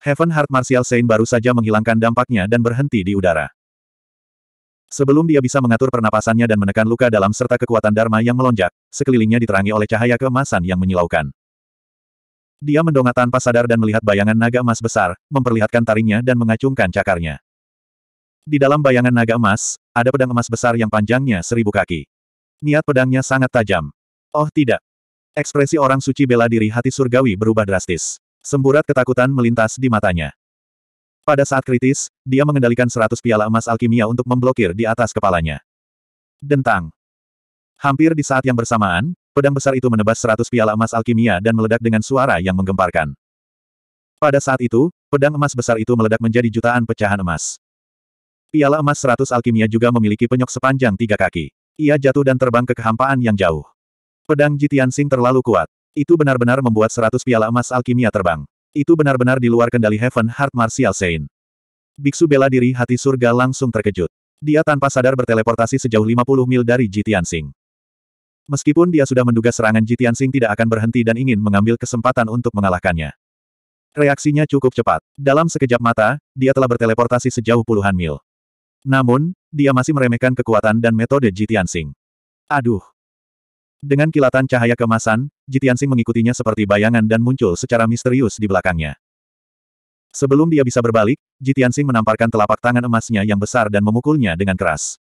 Heaven Heart Martial Saint baru saja menghilangkan dampaknya dan berhenti di udara. Sebelum dia bisa mengatur pernapasannya dan menekan luka dalam serta kekuatan Dharma yang melonjak, sekelilingnya diterangi oleh cahaya keemasan yang menyilaukan. Dia mendongak tanpa sadar dan melihat bayangan naga emas besar, memperlihatkan taringnya dan mengacungkan cakarnya. Di dalam bayangan naga emas, ada pedang emas besar yang panjangnya seribu kaki. Niat pedangnya sangat tajam. Oh tidak. Ekspresi orang suci bela diri hati surgawi berubah drastis. Semburat ketakutan melintas di matanya. Pada saat kritis, dia mengendalikan seratus piala emas alkimia untuk memblokir di atas kepalanya. Dentang. Hampir di saat yang bersamaan, pedang besar itu menebas seratus piala emas alkimia dan meledak dengan suara yang menggemparkan. Pada saat itu, pedang emas besar itu meledak menjadi jutaan pecahan emas. Piala emas seratus alkimia juga memiliki penyok sepanjang tiga kaki. Ia jatuh dan terbang ke kehampaan yang jauh. Pedang Jitian Sing terlalu kuat. Itu benar-benar membuat seratus piala emas alkimia terbang. Itu benar-benar di luar kendali Heaven Heart Martial Saint. Biksu bela diri hati surga langsung terkejut. Dia tanpa sadar berteleportasi sejauh 50 mil dari Jitian Sing. Meskipun dia sudah menduga serangan Jitian Sing tidak akan berhenti dan ingin mengambil kesempatan untuk mengalahkannya. Reaksinya cukup cepat. Dalam sekejap mata, dia telah berteleportasi sejauh puluhan mil. Namun, dia masih meremehkan kekuatan dan metode Jitian Sing. Aduh, dengan kilatan cahaya kemasan, Jitiansing mengikutinya seperti bayangan dan muncul secara misterius di belakangnya. Sebelum dia bisa berbalik, Jitiansing menamparkan telapak tangan emasnya yang besar dan memukulnya dengan keras.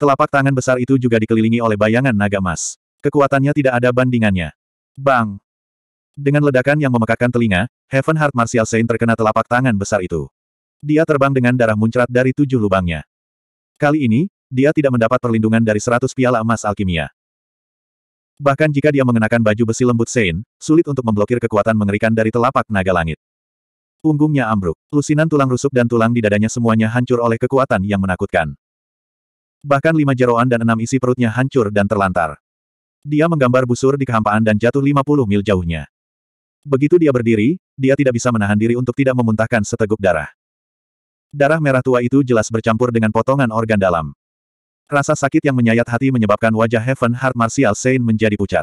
Telapak tangan besar itu juga dikelilingi oleh bayangan naga emas. Kekuatannya tidak ada bandingannya. Bang! Dengan ledakan yang memekakkan telinga, Heaven Heart Martial Saint terkena telapak tangan besar itu. Dia terbang dengan darah muncrat dari tujuh lubangnya. Kali ini, dia tidak mendapat perlindungan dari seratus piala emas alkimia. Bahkan jika dia mengenakan baju besi lembut Sein, sulit untuk memblokir kekuatan mengerikan dari telapak naga langit. Punggungnya ambruk, lusinan tulang rusuk dan tulang di dadanya semuanya hancur oleh kekuatan yang menakutkan. Bahkan lima jeroan dan enam isi perutnya hancur dan terlantar. Dia menggambar busur di kehampaan dan jatuh 50 mil jauhnya. Begitu dia berdiri, dia tidak bisa menahan diri untuk tidak memuntahkan seteguk darah. Darah merah tua itu jelas bercampur dengan potongan organ dalam. Rasa sakit yang menyayat hati menyebabkan wajah Heaven Heart Martial Saint menjadi pucat.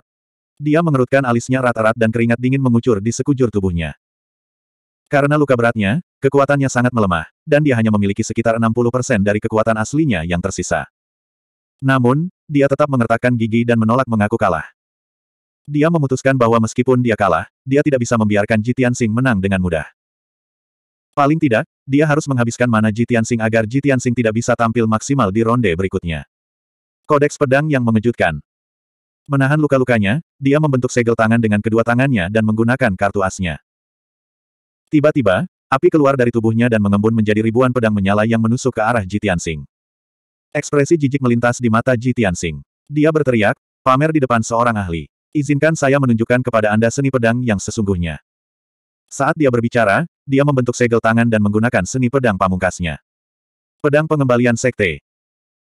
Dia mengerutkan alisnya rata rata dan keringat dingin mengucur di sekujur tubuhnya. Karena luka beratnya, kekuatannya sangat melemah, dan dia hanya memiliki sekitar 60% dari kekuatan aslinya yang tersisa. Namun, dia tetap mengertakkan gigi dan menolak mengaku kalah. Dia memutuskan bahwa meskipun dia kalah, dia tidak bisa membiarkan Jitian Sing menang dengan mudah. Paling tidak, dia harus menghabiskan mana Jitiansing agar Jitiansing tidak bisa tampil maksimal di ronde berikutnya. Kodeks pedang yang mengejutkan. Menahan luka-lukanya, dia membentuk segel tangan dengan kedua tangannya dan menggunakan kartu asnya. Tiba-tiba, api keluar dari tubuhnya dan mengembun menjadi ribuan pedang menyala yang menusuk ke arah Jitiansing. Ekspresi jijik melintas di mata Jitiansing. Dia berteriak, pamer di depan seorang ahli. Izinkan saya menunjukkan kepada Anda seni pedang yang sesungguhnya. Saat dia berbicara, dia membentuk segel tangan dan menggunakan seni pedang pamungkasnya. Pedang pengembalian sekte.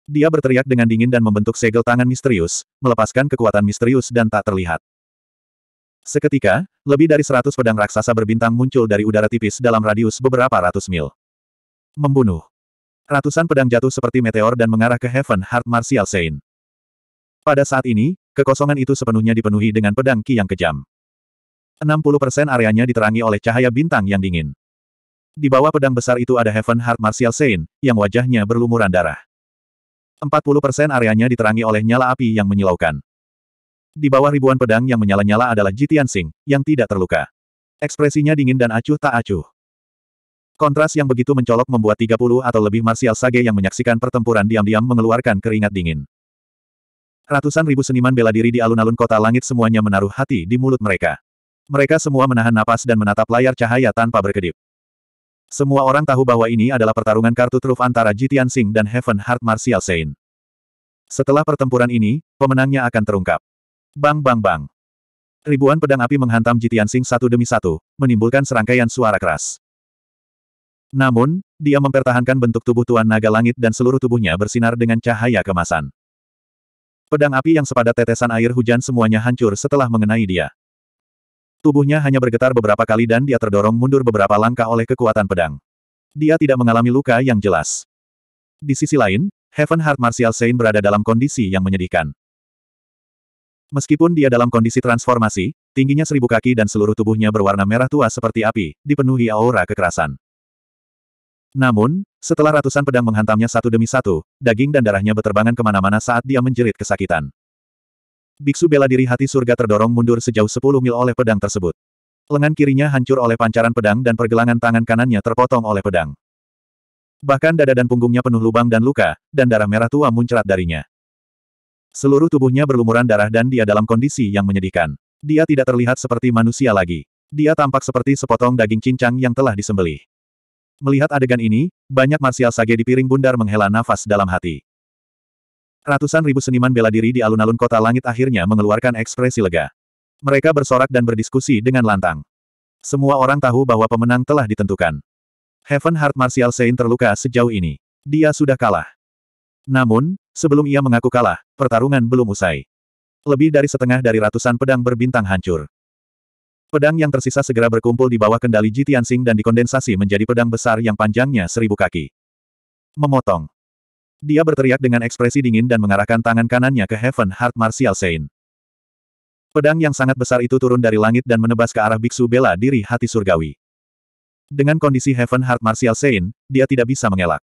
Dia berteriak dengan dingin dan membentuk segel tangan misterius, melepaskan kekuatan misterius dan tak terlihat. Seketika, lebih dari seratus pedang raksasa berbintang muncul dari udara tipis dalam radius beberapa ratus mil. Membunuh. Ratusan pedang jatuh seperti meteor dan mengarah ke Heaven Heart Martial Saint. Pada saat ini, kekosongan itu sepenuhnya dipenuhi dengan pedang Ki yang kejam. 60% areanya diterangi oleh cahaya bintang yang dingin. Di bawah pedang besar itu ada Heaven Heart Martial Saint, yang wajahnya berlumuran darah. 40% areanya diterangi oleh nyala api yang menyilaukan. Di bawah ribuan pedang yang menyala-nyala adalah Jitian Sing, yang tidak terluka. Ekspresinya dingin dan acuh tak acuh. Kontras yang begitu mencolok membuat 30 atau lebih Martial sage yang menyaksikan pertempuran diam-diam mengeluarkan keringat dingin. Ratusan ribu seniman bela diri di alun-alun kota langit semuanya menaruh hati di mulut mereka. Mereka semua menahan napas dan menatap layar cahaya tanpa berkedip. Semua orang tahu bahwa ini adalah pertarungan kartu truf antara Jitian Singh dan Heaven Heart Martial Saint. Setelah pertempuran ini, pemenangnya akan terungkap. Bang bang bang. Ribuan pedang api menghantam Jitian Singh satu demi satu, menimbulkan serangkaian suara keras. Namun, dia mempertahankan bentuk tubuh Tuan Naga Langit dan seluruh tubuhnya bersinar dengan cahaya kemasan. Pedang api yang sepadat tetesan air hujan semuanya hancur setelah mengenai dia. Tubuhnya hanya bergetar beberapa kali dan dia terdorong mundur beberapa langkah oleh kekuatan pedang. Dia tidak mengalami luka yang jelas. Di sisi lain, Heaven Heart Martial Saint berada dalam kondisi yang menyedihkan. Meskipun dia dalam kondisi transformasi, tingginya seribu kaki dan seluruh tubuhnya berwarna merah tua seperti api, dipenuhi aura kekerasan. Namun, setelah ratusan pedang menghantamnya satu demi satu, daging dan darahnya berterbangan kemana-mana saat dia menjerit kesakitan. Biksu bela diri hati surga terdorong mundur sejauh 10 mil oleh pedang tersebut. Lengan kirinya hancur oleh pancaran pedang dan pergelangan tangan kanannya terpotong oleh pedang. Bahkan dada dan punggungnya penuh lubang dan luka, dan darah merah tua muncrat darinya. Seluruh tubuhnya berlumuran darah dan dia dalam kondisi yang menyedihkan. Dia tidak terlihat seperti manusia lagi. Dia tampak seperti sepotong daging cincang yang telah disembelih. Melihat adegan ini, banyak marsial sage di piring bundar menghela nafas dalam hati. Ratusan ribu seniman bela diri di alun-alun kota langit akhirnya mengeluarkan ekspresi lega. Mereka bersorak dan berdiskusi dengan lantang. Semua orang tahu bahwa pemenang telah ditentukan. Heaven Heart Martial Saint terluka sejauh ini. Dia sudah kalah. Namun, sebelum ia mengaku kalah, pertarungan belum usai. Lebih dari setengah dari ratusan pedang berbintang hancur. Pedang yang tersisa segera berkumpul di bawah kendali Jitian Sing dan dikondensasi menjadi pedang besar yang panjangnya seribu kaki. Memotong. Dia berteriak dengan ekspresi dingin dan mengarahkan tangan kanannya ke Heaven Heart Martial Saint. Pedang yang sangat besar itu turun dari langit dan menebas ke arah biksu bela diri hati surgawi. Dengan kondisi Heaven Heart Martial Saint, dia tidak bisa mengelak.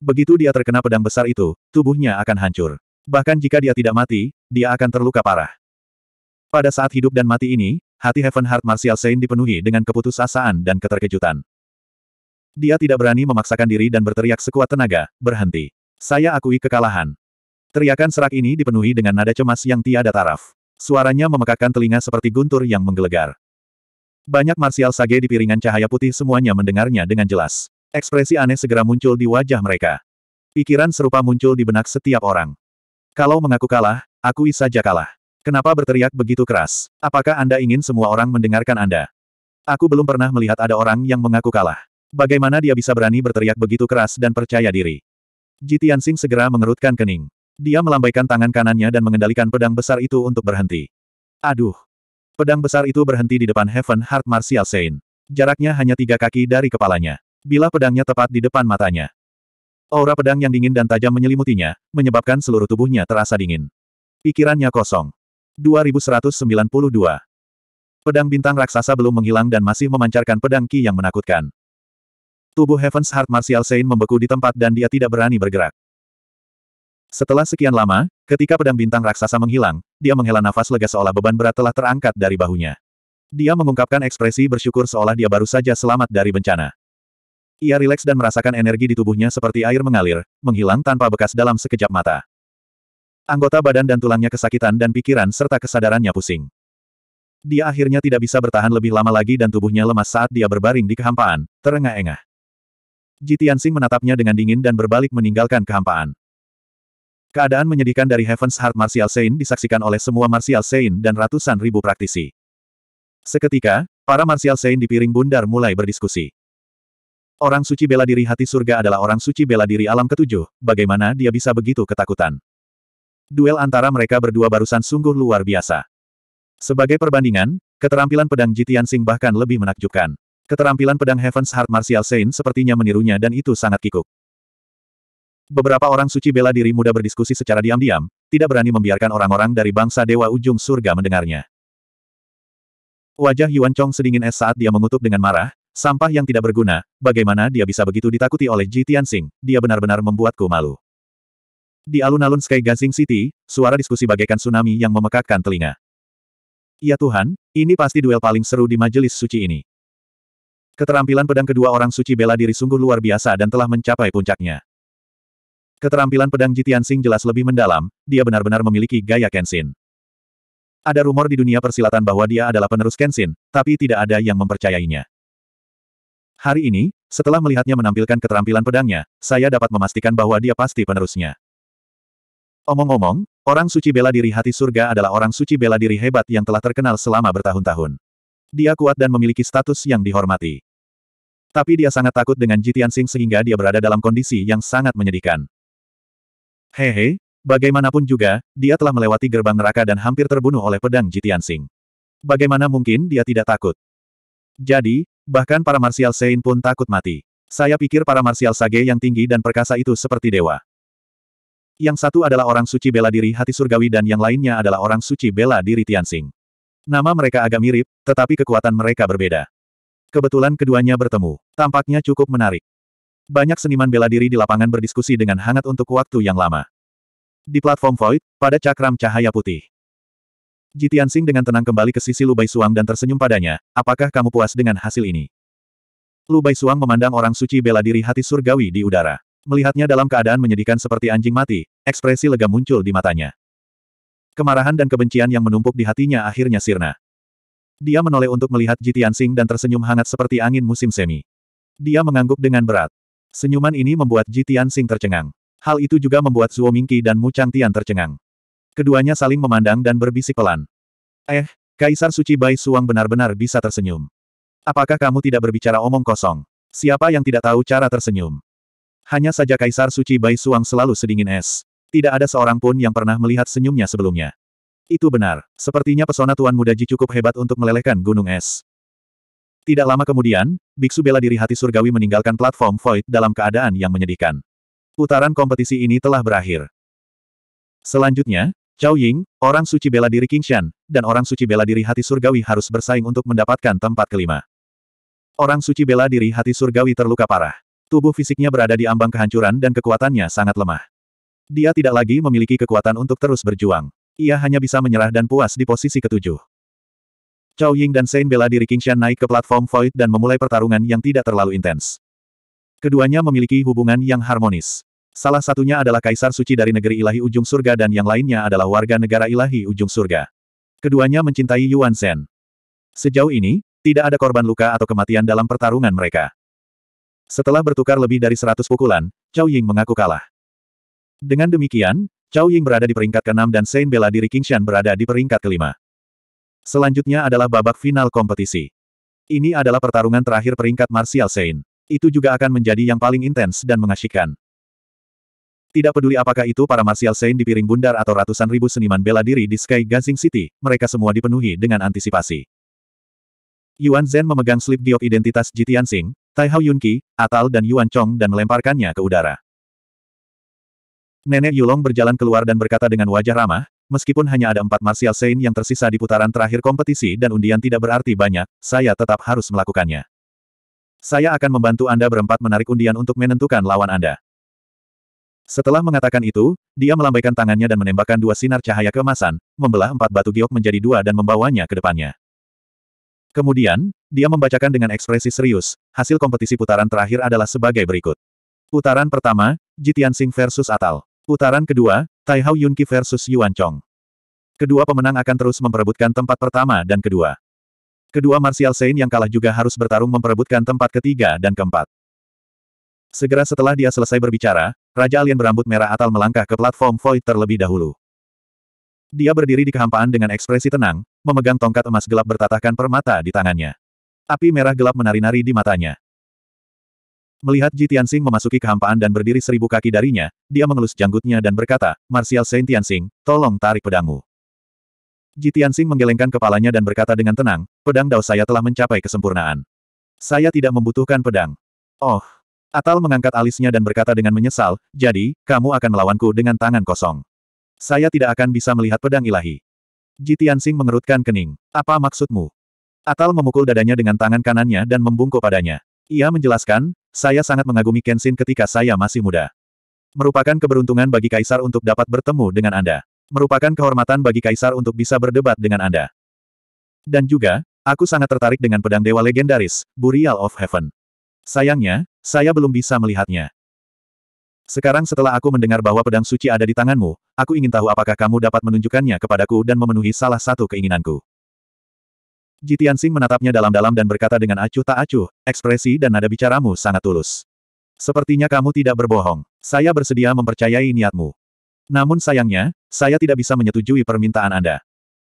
Begitu dia terkena pedang besar itu, tubuhnya akan hancur. Bahkan jika dia tidak mati, dia akan terluka parah. Pada saat hidup dan mati ini, hati Heaven Heart Martial Saint dipenuhi dengan keputusasaan dan keterkejutan. Dia tidak berani memaksakan diri dan berteriak sekuat tenaga, berhenti. Saya akui kekalahan. Teriakan serak ini dipenuhi dengan nada cemas yang tiada taraf. Suaranya memekakkan telinga seperti guntur yang menggelegar. Banyak marsial sage di piringan cahaya putih semuanya mendengarnya dengan jelas. Ekspresi aneh segera muncul di wajah mereka. Pikiran serupa muncul di benak setiap orang. Kalau mengaku kalah, akui saja kalah. Kenapa berteriak begitu keras? Apakah Anda ingin semua orang mendengarkan Anda? Aku belum pernah melihat ada orang yang mengaku kalah. Bagaimana dia bisa berani berteriak begitu keras dan percaya diri? Ji Tianxing segera mengerutkan kening. Dia melambaikan tangan kanannya dan mengendalikan pedang besar itu untuk berhenti. Aduh! Pedang besar itu berhenti di depan Heaven Heart Martial Saint. Jaraknya hanya tiga kaki dari kepalanya. Bila pedangnya tepat di depan matanya. Aura pedang yang dingin dan tajam menyelimutinya, menyebabkan seluruh tubuhnya terasa dingin. Pikirannya kosong. 2192. Pedang bintang raksasa belum menghilang dan masih memancarkan pedang ki yang menakutkan. Tubuh Heaven's Heart Martial Saint membeku di tempat dan dia tidak berani bergerak. Setelah sekian lama, ketika pedang bintang raksasa menghilang, dia menghela nafas lega seolah beban berat telah terangkat dari bahunya. Dia mengungkapkan ekspresi bersyukur seolah dia baru saja selamat dari bencana. Ia rileks dan merasakan energi di tubuhnya seperti air mengalir, menghilang tanpa bekas dalam sekejap mata. Anggota badan dan tulangnya kesakitan dan pikiran serta kesadarannya pusing. Dia akhirnya tidak bisa bertahan lebih lama lagi dan tubuhnya lemas saat dia berbaring di kehampaan, terengah-engah. Ji Tianxing menatapnya dengan dingin dan berbalik meninggalkan kehampaan. Keadaan menyedihkan dari Heaven's Heart Martial Saint disaksikan oleh semua Martial Saint dan ratusan ribu praktisi. Seketika, para Martial Saint di piring bundar mulai berdiskusi. Orang suci bela diri hati surga adalah orang suci bela diri alam ketujuh, bagaimana dia bisa begitu ketakutan. Duel antara mereka berdua barusan sungguh luar biasa. Sebagai perbandingan, keterampilan pedang Jitian Sing bahkan lebih menakjubkan. Keterampilan pedang Heaven's Heart Martial Saint sepertinya menirunya dan itu sangat kikuk. Beberapa orang suci bela diri muda berdiskusi secara diam-diam, tidak berani membiarkan orang-orang dari bangsa dewa ujung surga mendengarnya. Wajah Yuan Chong sedingin es saat dia mengutuk dengan marah, sampah yang tidak berguna, bagaimana dia bisa begitu ditakuti oleh Ji Tianxing, dia benar-benar membuatku malu. Di alun-alun Sky Gazing City, suara diskusi bagaikan tsunami yang memekakkan telinga. Ya Tuhan, ini pasti duel paling seru di majelis suci ini. Keterampilan pedang kedua orang suci bela diri sungguh luar biasa dan telah mencapai puncaknya. Keterampilan pedang Jitian Sing jelas lebih mendalam, dia benar-benar memiliki gaya Kenshin. Ada rumor di dunia persilatan bahwa dia adalah penerus Kenshin, tapi tidak ada yang mempercayainya. Hari ini, setelah melihatnya menampilkan keterampilan pedangnya, saya dapat memastikan bahwa dia pasti penerusnya. Omong-omong, orang suci bela diri hati surga adalah orang suci bela diri hebat yang telah terkenal selama bertahun-tahun. Dia kuat dan memiliki status yang dihormati. Tapi dia sangat takut dengan Jitian Sing sehingga dia berada dalam kondisi yang sangat menyedihkan. Hehe, bagaimanapun juga, dia telah melewati gerbang neraka dan hampir terbunuh oleh pedang Jitian Sing. Bagaimana mungkin dia tidak takut? Jadi, bahkan para Martial Sein pun takut mati. Saya pikir para Martial Sage yang tinggi dan perkasa itu seperti dewa. Yang satu adalah orang suci bela diri hati surgawi dan yang lainnya adalah orang suci bela diri Tiansing. Nama mereka agak mirip, tetapi kekuatan mereka berbeda. Kebetulan keduanya bertemu. Tampaknya cukup menarik. Banyak seniman bela diri di lapangan berdiskusi dengan hangat untuk waktu yang lama. Di platform Void, pada cakram cahaya putih. Jitian Sing dengan tenang kembali ke sisi Lubai Suang dan tersenyum padanya, apakah kamu puas dengan hasil ini? Lubai Suang memandang orang suci bela diri hati surgawi di udara. Melihatnya dalam keadaan menyedihkan seperti anjing mati, ekspresi lega muncul di matanya. Kemarahan dan kebencian yang menumpuk di hatinya akhirnya sirna. Dia menoleh untuk melihat Jitian Sing dan tersenyum hangat seperti angin musim semi. Dia mengangguk dengan berat. Senyuman ini membuat Jitian Sing tercengang. Hal itu juga membuat Zuo Mingqi dan Mu Changtian tercengang. Keduanya saling memandang dan berbisik pelan. Eh, Kaisar Suci Bai Suang benar-benar bisa tersenyum. Apakah kamu tidak berbicara omong kosong? Siapa yang tidak tahu cara tersenyum? Hanya saja Kaisar Suci Bai Suang selalu sedingin es. Tidak ada seorang pun yang pernah melihat senyumnya sebelumnya. Itu benar. Sepertinya pesona Tuan Muda Ji cukup hebat untuk melelehkan gunung es. Tidak lama kemudian, Biksu bela diri hati surgawi meninggalkan platform Void dalam keadaan yang menyedihkan. Putaran kompetisi ini telah berakhir. Selanjutnya, Chao Ying, orang suci bela diri Kingshan, dan orang suci bela diri hati surgawi harus bersaing untuk mendapatkan tempat kelima. Orang suci bela diri hati surgawi terluka parah. Tubuh fisiknya berada di ambang kehancuran dan kekuatannya sangat lemah. Dia tidak lagi memiliki kekuatan untuk terus berjuang. Ia hanya bisa menyerah dan puas di posisi ketujuh. Chao Ying dan Sein bela diri Qingshan naik ke platform Void dan memulai pertarungan yang tidak terlalu intens. Keduanya memiliki hubungan yang harmonis. Salah satunya adalah kaisar suci dari negeri ilahi ujung surga dan yang lainnya adalah warga negara ilahi ujung surga. Keduanya mencintai Yuan Shen. Sejauh ini, tidak ada korban luka atau kematian dalam pertarungan mereka. Setelah bertukar lebih dari seratus pukulan, Chao Ying mengaku kalah. Dengan demikian, Chao Ying berada di peringkat ke-6 dan Saint bela diri Kingshan berada di peringkat ke-5. Selanjutnya adalah babak final kompetisi. Ini adalah pertarungan terakhir peringkat martial Saint. Itu juga akan menjadi yang paling intens dan mengasyikkan. Tidak peduli apakah itu para martial saint di piring bundar atau ratusan ribu seniman bela diri di Sky Gansing City, mereka semua dipenuhi dengan antisipasi. Yuan Zhen memegang slip giok identitas Jitian Sing, Tai Hao Yunqi, Atal dan Yuan Chong dan melemparkannya ke udara. Nenek Yulong berjalan keluar dan berkata dengan wajah ramah, meskipun hanya ada empat martial saint yang tersisa di putaran terakhir kompetisi dan undian tidak berarti banyak, saya tetap harus melakukannya. Saya akan membantu Anda berempat menarik undian untuk menentukan lawan Anda. Setelah mengatakan itu, dia melambaikan tangannya dan menembakkan dua sinar cahaya keemasan, membelah empat batu giok menjadi dua dan membawanya ke depannya. Kemudian, dia membacakan dengan ekspresi serius, hasil kompetisi putaran terakhir adalah sebagai berikut. Putaran pertama, Jitian Sing versus Atal. Putaran kedua, Tai Hao Yunqi versus Yuan Chong. Kedua pemenang akan terus memperebutkan tempat pertama dan kedua. Kedua Martial Saint yang kalah juga harus bertarung memperebutkan tempat ketiga dan keempat. Segera setelah dia selesai berbicara, Raja Alien berambut merah Atal melangkah ke platform Void terlebih dahulu. Dia berdiri di kehampaan dengan ekspresi tenang, memegang tongkat emas gelap bertatahkan permata di tangannya. Api merah gelap menari-nari di matanya. Melihat Ji Tianxing memasuki kehampaan dan berdiri seribu kaki darinya, dia mengelus janggutnya dan berkata, Martial Saint Tianxing, tolong tarik pedangmu. Ji Tianxing menggelengkan kepalanya dan berkata dengan tenang, pedang dao saya telah mencapai kesempurnaan. Saya tidak membutuhkan pedang. Oh. Atal mengangkat alisnya dan berkata dengan menyesal, jadi, kamu akan melawanku dengan tangan kosong. Saya tidak akan bisa melihat pedang ilahi. Ji Tianxing mengerutkan kening. Apa maksudmu? Atal memukul dadanya dengan tangan kanannya dan membungkuk padanya. Ia menjelaskan, saya sangat mengagumi Kenshin ketika saya masih muda. Merupakan keberuntungan bagi Kaisar untuk dapat bertemu dengan Anda. Merupakan kehormatan bagi Kaisar untuk bisa berdebat dengan Anda. Dan juga, aku sangat tertarik dengan pedang dewa legendaris, Burial of Heaven. Sayangnya, saya belum bisa melihatnya. Sekarang setelah aku mendengar bahwa pedang suci ada di tanganmu, aku ingin tahu apakah kamu dapat menunjukkannya kepadaku dan memenuhi salah satu keinginanku. Jitian Sing menatapnya dalam-dalam dan berkata dengan acuh tak acuh, ekspresi dan nada bicaramu sangat tulus. Sepertinya kamu tidak berbohong. Saya bersedia mempercayai niatmu. Namun sayangnya, saya tidak bisa menyetujui permintaan Anda.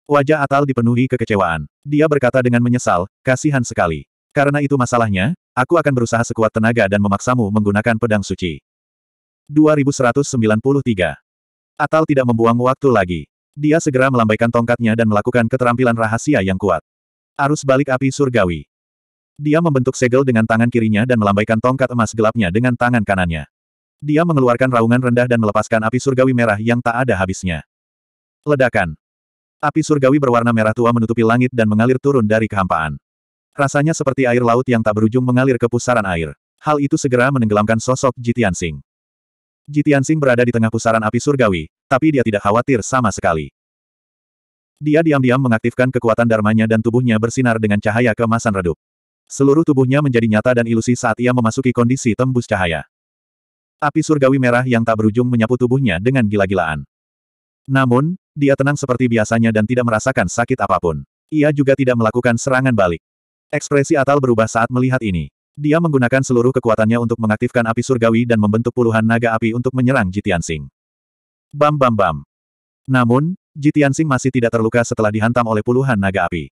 Wajah Atal dipenuhi kekecewaan. Dia berkata dengan menyesal, kasihan sekali. Karena itu masalahnya, aku akan berusaha sekuat tenaga dan memaksamu menggunakan pedang suci. 2193. Atal tidak membuang waktu lagi. Dia segera melambaikan tongkatnya dan melakukan keterampilan rahasia yang kuat. Arus balik api surgawi. Dia membentuk segel dengan tangan kirinya dan melambaikan tongkat emas gelapnya dengan tangan kanannya. Dia mengeluarkan raungan rendah dan melepaskan api surgawi merah yang tak ada habisnya. Ledakan. Api surgawi berwarna merah tua menutupi langit dan mengalir turun dari kehampaan. Rasanya seperti air laut yang tak berujung mengalir ke pusaran air. Hal itu segera menenggelamkan sosok Jitian Singh. Jitian Singh berada di tengah pusaran api surgawi, tapi dia tidak khawatir sama sekali. Dia diam-diam mengaktifkan kekuatan darmanya dan tubuhnya bersinar dengan cahaya kemasan redup. Seluruh tubuhnya menjadi nyata dan ilusi saat ia memasuki kondisi tembus cahaya. Api surgawi merah yang tak berujung menyapu tubuhnya dengan gila-gilaan. Namun, dia tenang seperti biasanya dan tidak merasakan sakit apapun. Ia juga tidak melakukan serangan balik. Ekspresi Atal berubah saat melihat ini. Dia menggunakan seluruh kekuatannya untuk mengaktifkan api surgawi dan membentuk puluhan naga api untuk menyerang Jitian Singh. Bam bam bam. Namun, Jitian Sing masih tidak terluka setelah dihantam oleh puluhan naga api.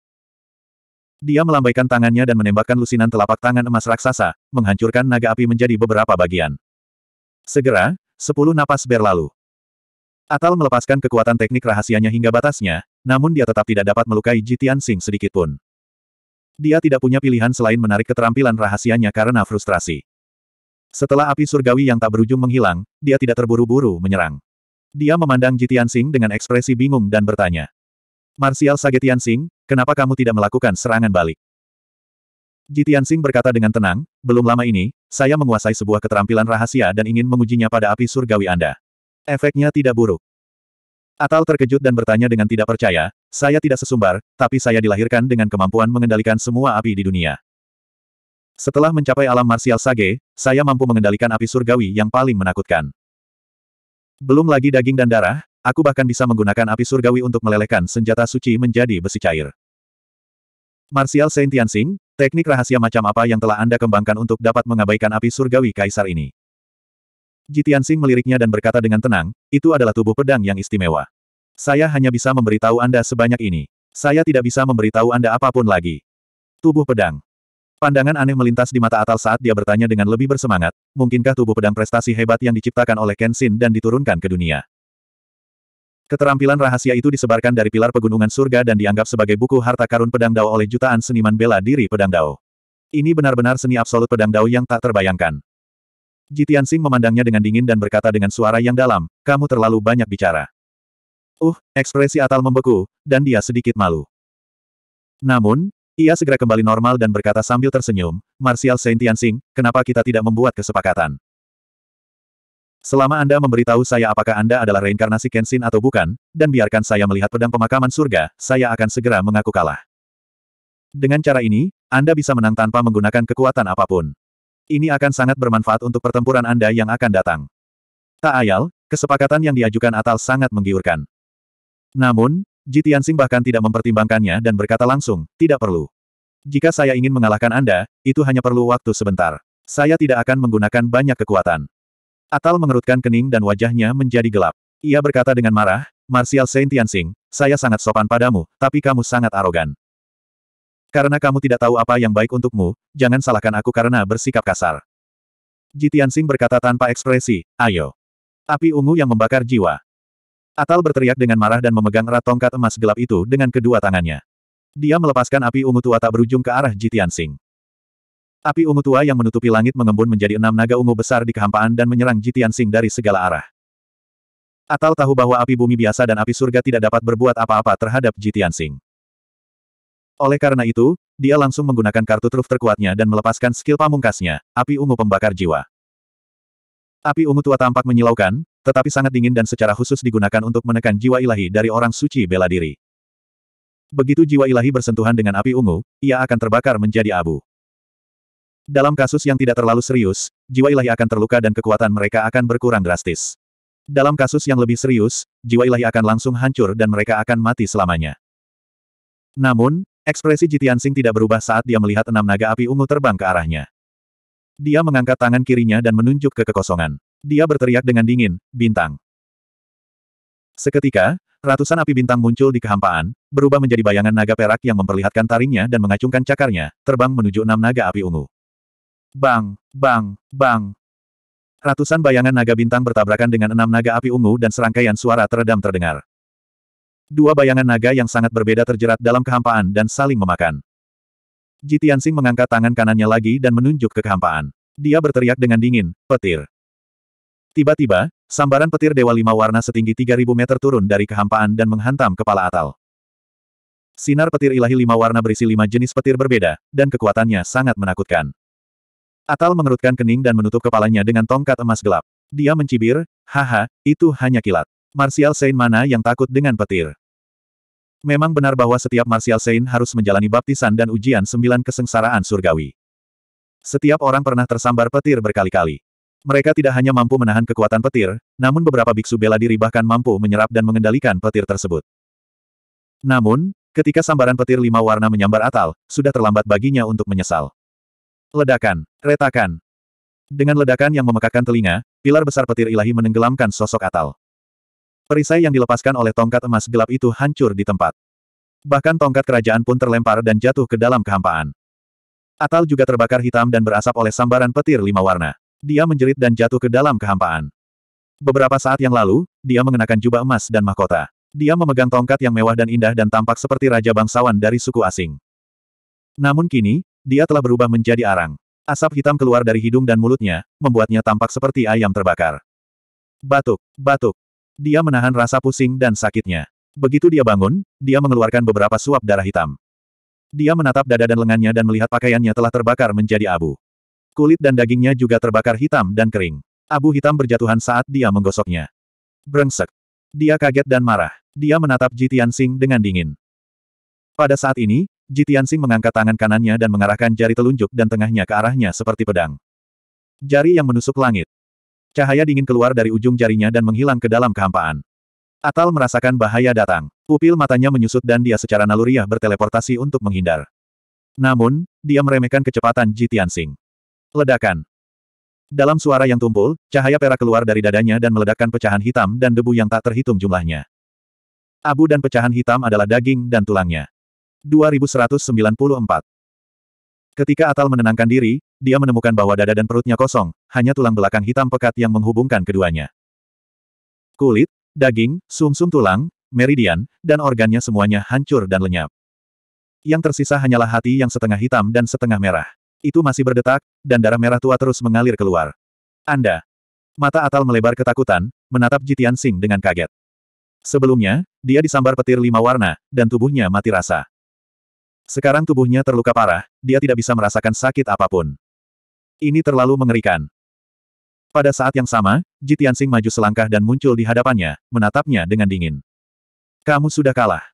Dia melambaikan tangannya dan menembakkan lusinan telapak tangan emas raksasa, menghancurkan naga api menjadi beberapa bagian. Segera, sepuluh napas berlalu. Atal melepaskan kekuatan teknik rahasianya hingga batasnya, namun dia tetap tidak dapat melukai Ji sedikitpun. Dia tidak punya pilihan selain menarik keterampilan rahasianya karena frustrasi. Setelah api surgawi yang tak berujung menghilang, dia tidak terburu-buru menyerang. Dia memandang Jitian Sing dengan ekspresi bingung dan bertanya. Marsial Sagetian Sing, kenapa kamu tidak melakukan serangan balik? Jitian Sing berkata dengan tenang, belum lama ini, saya menguasai sebuah keterampilan rahasia dan ingin mengujinya pada api surgawi Anda. Efeknya tidak buruk. Atal terkejut dan bertanya dengan tidak percaya, saya tidak sesumbar, tapi saya dilahirkan dengan kemampuan mengendalikan semua api di dunia. Setelah mencapai alam marsial sage, saya mampu mengendalikan api surgawi yang paling menakutkan. Belum lagi daging dan darah, aku bahkan bisa menggunakan api surgawi untuk melelehkan senjata suci menjadi besi cair. Martial Saint Tianxing, teknik rahasia macam apa yang telah Anda kembangkan untuk dapat mengabaikan api surgawi kaisar ini? Jitiansing meliriknya dan berkata dengan tenang, itu adalah tubuh pedang yang istimewa. Saya hanya bisa memberitahu Anda sebanyak ini. Saya tidak bisa memberitahu Anda apapun lagi. Tubuh pedang. Pandangan aneh melintas di mata Atal saat dia bertanya dengan lebih bersemangat, mungkinkah tubuh pedang prestasi hebat yang diciptakan oleh Kenshin dan diturunkan ke dunia? Keterampilan rahasia itu disebarkan dari pilar pegunungan surga dan dianggap sebagai buku harta karun pedang dao oleh jutaan seniman bela diri pedang dao. Ini benar-benar seni absolut pedang dao yang tak terbayangkan. Jitian Singh memandangnya dengan dingin dan berkata dengan suara yang dalam, kamu terlalu banyak bicara. Uh, ekspresi Atal membeku, dan dia sedikit malu. Namun, ia segera kembali normal dan berkata sambil tersenyum, Martial Saint Tianxing, kenapa kita tidak membuat kesepakatan? Selama Anda memberitahu saya apakah Anda adalah reinkarnasi Kenshin atau bukan, dan biarkan saya melihat pedang pemakaman surga, saya akan segera mengaku kalah. Dengan cara ini, Anda bisa menang tanpa menggunakan kekuatan apapun. Ini akan sangat bermanfaat untuk pertempuran Anda yang akan datang. Tak ayal, kesepakatan yang diajukan Atal sangat menggiurkan. Namun, Jitiansing bahkan tidak mempertimbangkannya dan berkata langsung, tidak perlu. Jika saya ingin mengalahkan Anda, itu hanya perlu waktu sebentar. Saya tidak akan menggunakan banyak kekuatan. Atal mengerutkan kening dan wajahnya menjadi gelap. Ia berkata dengan marah, Martial Saint Tianxing, saya sangat sopan padamu, tapi kamu sangat arogan. Karena kamu tidak tahu apa yang baik untukmu, jangan salahkan aku karena bersikap kasar. Jitiansing berkata tanpa ekspresi, ayo. Api ungu yang membakar jiwa. Atal berteriak dengan marah dan memegang erat tongkat emas gelap itu dengan kedua tangannya. Dia melepaskan api ungu tua tak berujung ke arah Jitian Sing. Api ungu tua yang menutupi langit mengembun menjadi enam naga ungu besar di kehampaan dan menyerang Jitian Sing dari segala arah. Atal tahu bahwa api bumi biasa dan api surga tidak dapat berbuat apa-apa terhadap Jitian Sing. Oleh karena itu, dia langsung menggunakan kartu truf terkuatnya dan melepaskan skill pamungkasnya, api ungu pembakar jiwa. Api ungu tua tampak menyilaukan, tetapi sangat dingin dan secara khusus digunakan untuk menekan jiwa ilahi dari orang suci bela diri. Begitu jiwa ilahi bersentuhan dengan api ungu, ia akan terbakar menjadi abu. Dalam kasus yang tidak terlalu serius, jiwa ilahi akan terluka dan kekuatan mereka akan berkurang drastis. Dalam kasus yang lebih serius, jiwa ilahi akan langsung hancur dan mereka akan mati selamanya. Namun, ekspresi Jitian Sing tidak berubah saat dia melihat enam naga api ungu terbang ke arahnya. Dia mengangkat tangan kirinya dan menunjuk ke kekosongan. Dia berteriak dengan dingin, bintang. Seketika, ratusan api bintang muncul di kehampaan, berubah menjadi bayangan naga perak yang memperlihatkan taringnya dan mengacungkan cakarnya, terbang menuju enam naga api ungu. Bang, bang, bang. Ratusan bayangan naga bintang bertabrakan dengan enam naga api ungu dan serangkaian suara teredam terdengar. Dua bayangan naga yang sangat berbeda terjerat dalam kehampaan dan saling memakan. Jitiansing mengangkat tangan kanannya lagi dan menunjuk ke kehampaan. Dia berteriak dengan dingin, petir. Tiba-tiba, sambaran petir Dewa Lima Warna setinggi 3.000 meter turun dari kehampaan dan menghantam kepala Atal. Sinar petir ilahi lima warna berisi lima jenis petir berbeda, dan kekuatannya sangat menakutkan. Atal mengerutkan kening dan menutup kepalanya dengan tongkat emas gelap. Dia mencibir, haha, itu hanya kilat. Martial Saint mana yang takut dengan petir? Memang benar bahwa setiap Martial Saint harus menjalani baptisan dan ujian sembilan kesengsaraan surgawi. Setiap orang pernah tersambar petir berkali-kali. Mereka tidak hanya mampu menahan kekuatan petir, namun beberapa biksu bela diri bahkan mampu menyerap dan mengendalikan petir tersebut. Namun, ketika sambaran petir lima warna menyambar Atal, sudah terlambat baginya untuk menyesal. Ledakan, retakan. Dengan ledakan yang memekakkan telinga, pilar besar petir ilahi menenggelamkan sosok Atal. Perisai yang dilepaskan oleh tongkat emas gelap itu hancur di tempat. Bahkan tongkat kerajaan pun terlempar dan jatuh ke dalam kehampaan. Atal juga terbakar hitam dan berasap oleh sambaran petir lima warna. Dia menjerit dan jatuh ke dalam kehampaan. Beberapa saat yang lalu, dia mengenakan jubah emas dan mahkota. Dia memegang tongkat yang mewah dan indah dan tampak seperti raja bangsawan dari suku asing. Namun kini, dia telah berubah menjadi arang. Asap hitam keluar dari hidung dan mulutnya, membuatnya tampak seperti ayam terbakar. Batuk, batuk. Dia menahan rasa pusing dan sakitnya. Begitu dia bangun, dia mengeluarkan beberapa suap darah hitam. Dia menatap dada dan lengannya dan melihat pakaiannya telah terbakar menjadi abu. Kulit dan dagingnya juga terbakar hitam dan kering. Abu hitam berjatuhan saat dia menggosoknya. Brengsek. Dia kaget dan marah. Dia menatap Jitian Sing dengan dingin. Pada saat ini, Jitian Sing mengangkat tangan kanannya dan mengarahkan jari telunjuk dan tengahnya ke arahnya seperti pedang. Jari yang menusuk langit. Cahaya dingin keluar dari ujung jarinya dan menghilang ke dalam kehampaan. Atal merasakan bahaya datang. Pupil matanya menyusut dan dia secara naluriah berteleportasi untuk menghindar. Namun, dia meremehkan kecepatan Jitian Sing. Ledakan. Dalam suara yang tumpul, cahaya perak keluar dari dadanya dan meledakkan pecahan hitam dan debu yang tak terhitung jumlahnya. Abu dan pecahan hitam adalah daging dan tulangnya. 2194. Ketika Atal menenangkan diri, dia menemukan bahwa dada dan perutnya kosong, hanya tulang belakang hitam pekat yang menghubungkan keduanya. Kulit, daging, sumsum -sum tulang, meridian, dan organnya semuanya hancur dan lenyap. Yang tersisa hanyalah hati yang setengah hitam dan setengah merah. Itu masih berdetak, dan darah merah tua terus mengalir keluar. Anda. Mata Atal melebar ketakutan, menatap Jitian Sing dengan kaget. Sebelumnya, dia disambar petir lima warna, dan tubuhnya mati rasa. Sekarang tubuhnya terluka parah, dia tidak bisa merasakan sakit apapun. Ini terlalu mengerikan. Pada saat yang sama, Jitian Sing maju selangkah dan muncul di hadapannya, menatapnya dengan dingin. Kamu sudah kalah.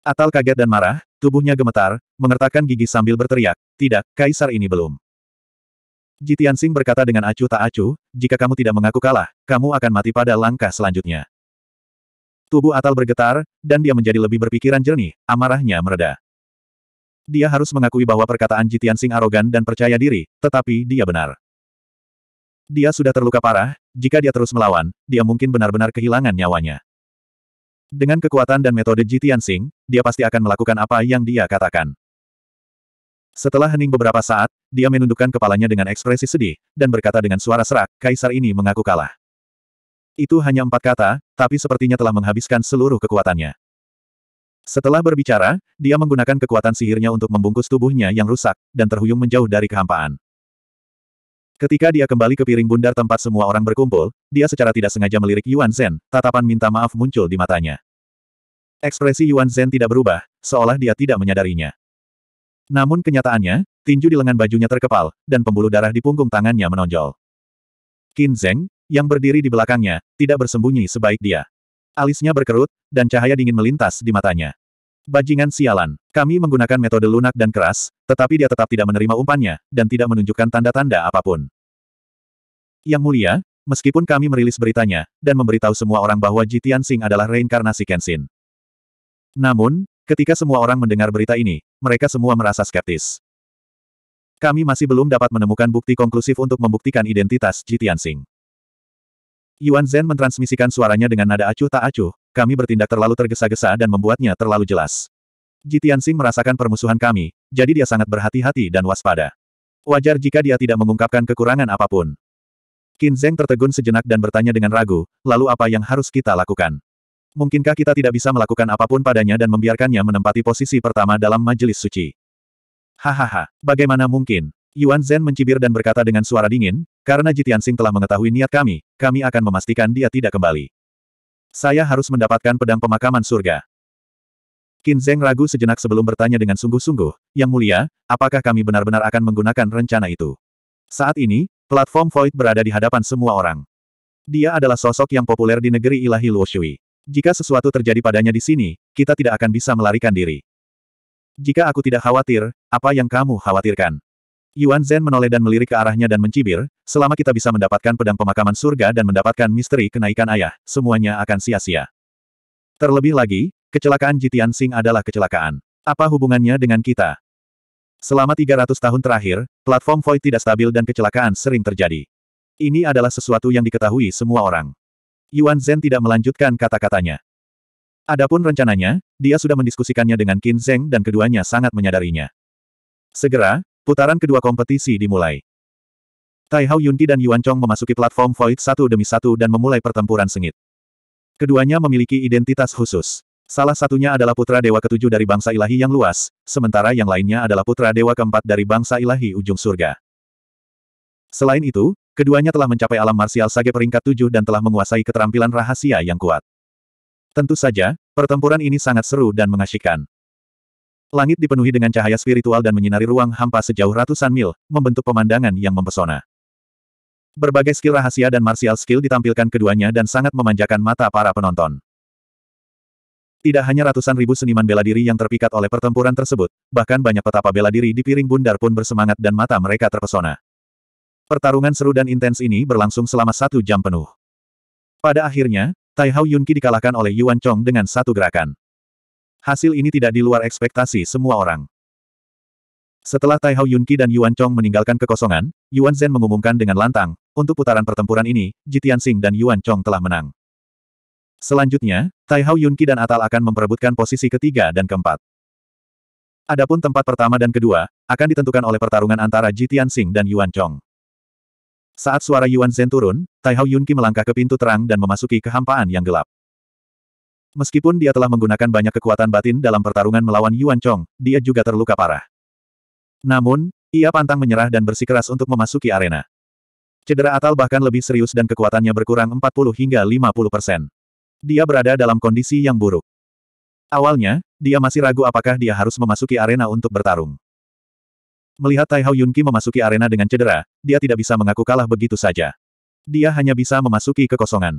Atal kaget dan marah, tubuhnya gemetar, mengertakkan gigi sambil berteriak, tidak, kaisar ini belum. Jitian Sing berkata dengan acuh tak acuh, jika kamu tidak mengaku kalah, kamu akan mati pada langkah selanjutnya. Tubuh Atal bergetar, dan dia menjadi lebih berpikiran jernih, amarahnya mereda. Dia harus mengakui bahwa perkataan Jitian Sing arogan dan percaya diri, tetapi dia benar. Dia sudah terluka parah, jika dia terus melawan, dia mungkin benar-benar kehilangan nyawanya. Dengan kekuatan dan metode Ji Tianxing, dia pasti akan melakukan apa yang dia katakan. Setelah hening beberapa saat, dia menundukkan kepalanya dengan ekspresi sedih, dan berkata dengan suara serak, Kaisar ini mengaku kalah. Itu hanya empat kata, tapi sepertinya telah menghabiskan seluruh kekuatannya. Setelah berbicara, dia menggunakan kekuatan sihirnya untuk membungkus tubuhnya yang rusak, dan terhuyung menjauh dari kehampaan. Ketika dia kembali ke piring bundar tempat semua orang berkumpul, dia secara tidak sengaja melirik Yuan Zhen, tatapan minta maaf muncul di matanya. Ekspresi Yuan Zhen tidak berubah, seolah dia tidak menyadarinya. Namun kenyataannya, tinju di lengan bajunya terkepal, dan pembuluh darah di punggung tangannya menonjol. Qin Zheng, yang berdiri di belakangnya, tidak bersembunyi sebaik dia. Alisnya berkerut, dan cahaya dingin melintas di matanya. Bajingan sialan. Kami menggunakan metode lunak dan keras, tetapi dia tetap tidak menerima umpannya, dan tidak menunjukkan tanda-tanda apapun. Yang mulia, meskipun kami merilis beritanya, dan memberitahu semua orang bahwa Jitian Sing adalah reinkarnasi Kenshin. Namun, ketika semua orang mendengar berita ini, mereka semua merasa skeptis. Kami masih belum dapat menemukan bukti konklusif untuk membuktikan identitas Jitian Sing. Yuan Zhen mentransmisikan suaranya dengan nada acuh tak acuh, kami bertindak terlalu tergesa-gesa dan membuatnya terlalu jelas. Jitiansing merasakan permusuhan kami, jadi dia sangat berhati-hati dan waspada. Wajar jika dia tidak mengungkapkan kekurangan apapun. Qin Zheng tertegun sejenak dan bertanya dengan ragu, lalu apa yang harus kita lakukan? Mungkinkah kita tidak bisa melakukan apapun padanya dan membiarkannya menempati posisi pertama dalam majelis suci? Hahaha, bagaimana mungkin? Yuan Zhen mencibir dan berkata dengan suara dingin, karena Jitian Sing telah mengetahui niat kami, kami akan memastikan dia tidak kembali. Saya harus mendapatkan pedang pemakaman surga. Qin Zeng ragu sejenak sebelum bertanya dengan sungguh-sungguh, Yang Mulia, apakah kami benar-benar akan menggunakan rencana itu? Saat ini, platform Void berada di hadapan semua orang. Dia adalah sosok yang populer di negeri ilahi Luoshui. Jika sesuatu terjadi padanya di sini, kita tidak akan bisa melarikan diri. Jika aku tidak khawatir, apa yang kamu khawatirkan? Yuan Zhen menoleh dan melirik ke arahnya dan mencibir, selama kita bisa mendapatkan pedang pemakaman surga dan mendapatkan misteri kenaikan ayah, semuanya akan sia-sia. Terlebih lagi, kecelakaan Jitian Sing adalah kecelakaan. Apa hubungannya dengan kita? Selama 300 tahun terakhir, platform Void tidak stabil dan kecelakaan sering terjadi. Ini adalah sesuatu yang diketahui semua orang. Yuan Zhen tidak melanjutkan kata-katanya. Adapun rencananya, dia sudah mendiskusikannya dengan Qin Zheng dan keduanya sangat menyadarinya. Segera, Putaran kedua kompetisi dimulai. Tai Hao Yunqi dan Yuan Chong memasuki platform Void satu demi satu dan memulai pertempuran sengit. Keduanya memiliki identitas khusus. Salah satunya adalah putra dewa ketujuh dari bangsa ilahi yang luas, sementara yang lainnya adalah putra dewa keempat dari bangsa ilahi ujung surga. Selain itu, keduanya telah mencapai alam marsial sage peringkat tujuh dan telah menguasai keterampilan rahasia yang kuat. Tentu saja, pertempuran ini sangat seru dan mengasyikkan. Langit dipenuhi dengan cahaya spiritual dan menyinari ruang hampa sejauh ratusan mil, membentuk pemandangan yang mempesona. Berbagai skill rahasia dan martial skill ditampilkan keduanya dan sangat memanjakan mata para penonton. Tidak hanya ratusan ribu seniman bela diri yang terpikat oleh pertempuran tersebut, bahkan banyak petapa bela diri di piring bundar pun bersemangat dan mata mereka terpesona. Pertarungan seru dan intens ini berlangsung selama satu jam penuh. Pada akhirnya, Tai Hao Yunqi dikalahkan oleh Yuan Chong dengan satu gerakan. Hasil ini tidak di luar ekspektasi semua orang. Setelah Tai Hao Yunqi dan Yuan Chong meninggalkan kekosongan, Yuan Zhen mengumumkan dengan lantang, untuk putaran pertempuran ini, Jitian Xing dan Yuan Chong telah menang. Selanjutnya, Tai Hao Yunqi dan Atal akan memperebutkan posisi ketiga dan keempat. Adapun tempat pertama dan kedua, akan ditentukan oleh pertarungan antara Jitian Xing dan Yuan Chong. Saat suara Yuan Zhen turun, Tai Hao Yunqi melangkah ke pintu terang dan memasuki kehampaan yang gelap. Meskipun dia telah menggunakan banyak kekuatan batin dalam pertarungan melawan Yuan Chong, dia juga terluka parah. Namun, ia pantang menyerah dan bersikeras untuk memasuki arena. Cedera atal bahkan lebih serius dan kekuatannya berkurang 40 hingga 50 persen. Dia berada dalam kondisi yang buruk. Awalnya, dia masih ragu apakah dia harus memasuki arena untuk bertarung. Melihat Tai Hao Yunqi memasuki arena dengan cedera, dia tidak bisa mengaku kalah begitu saja. Dia hanya bisa memasuki kekosongan.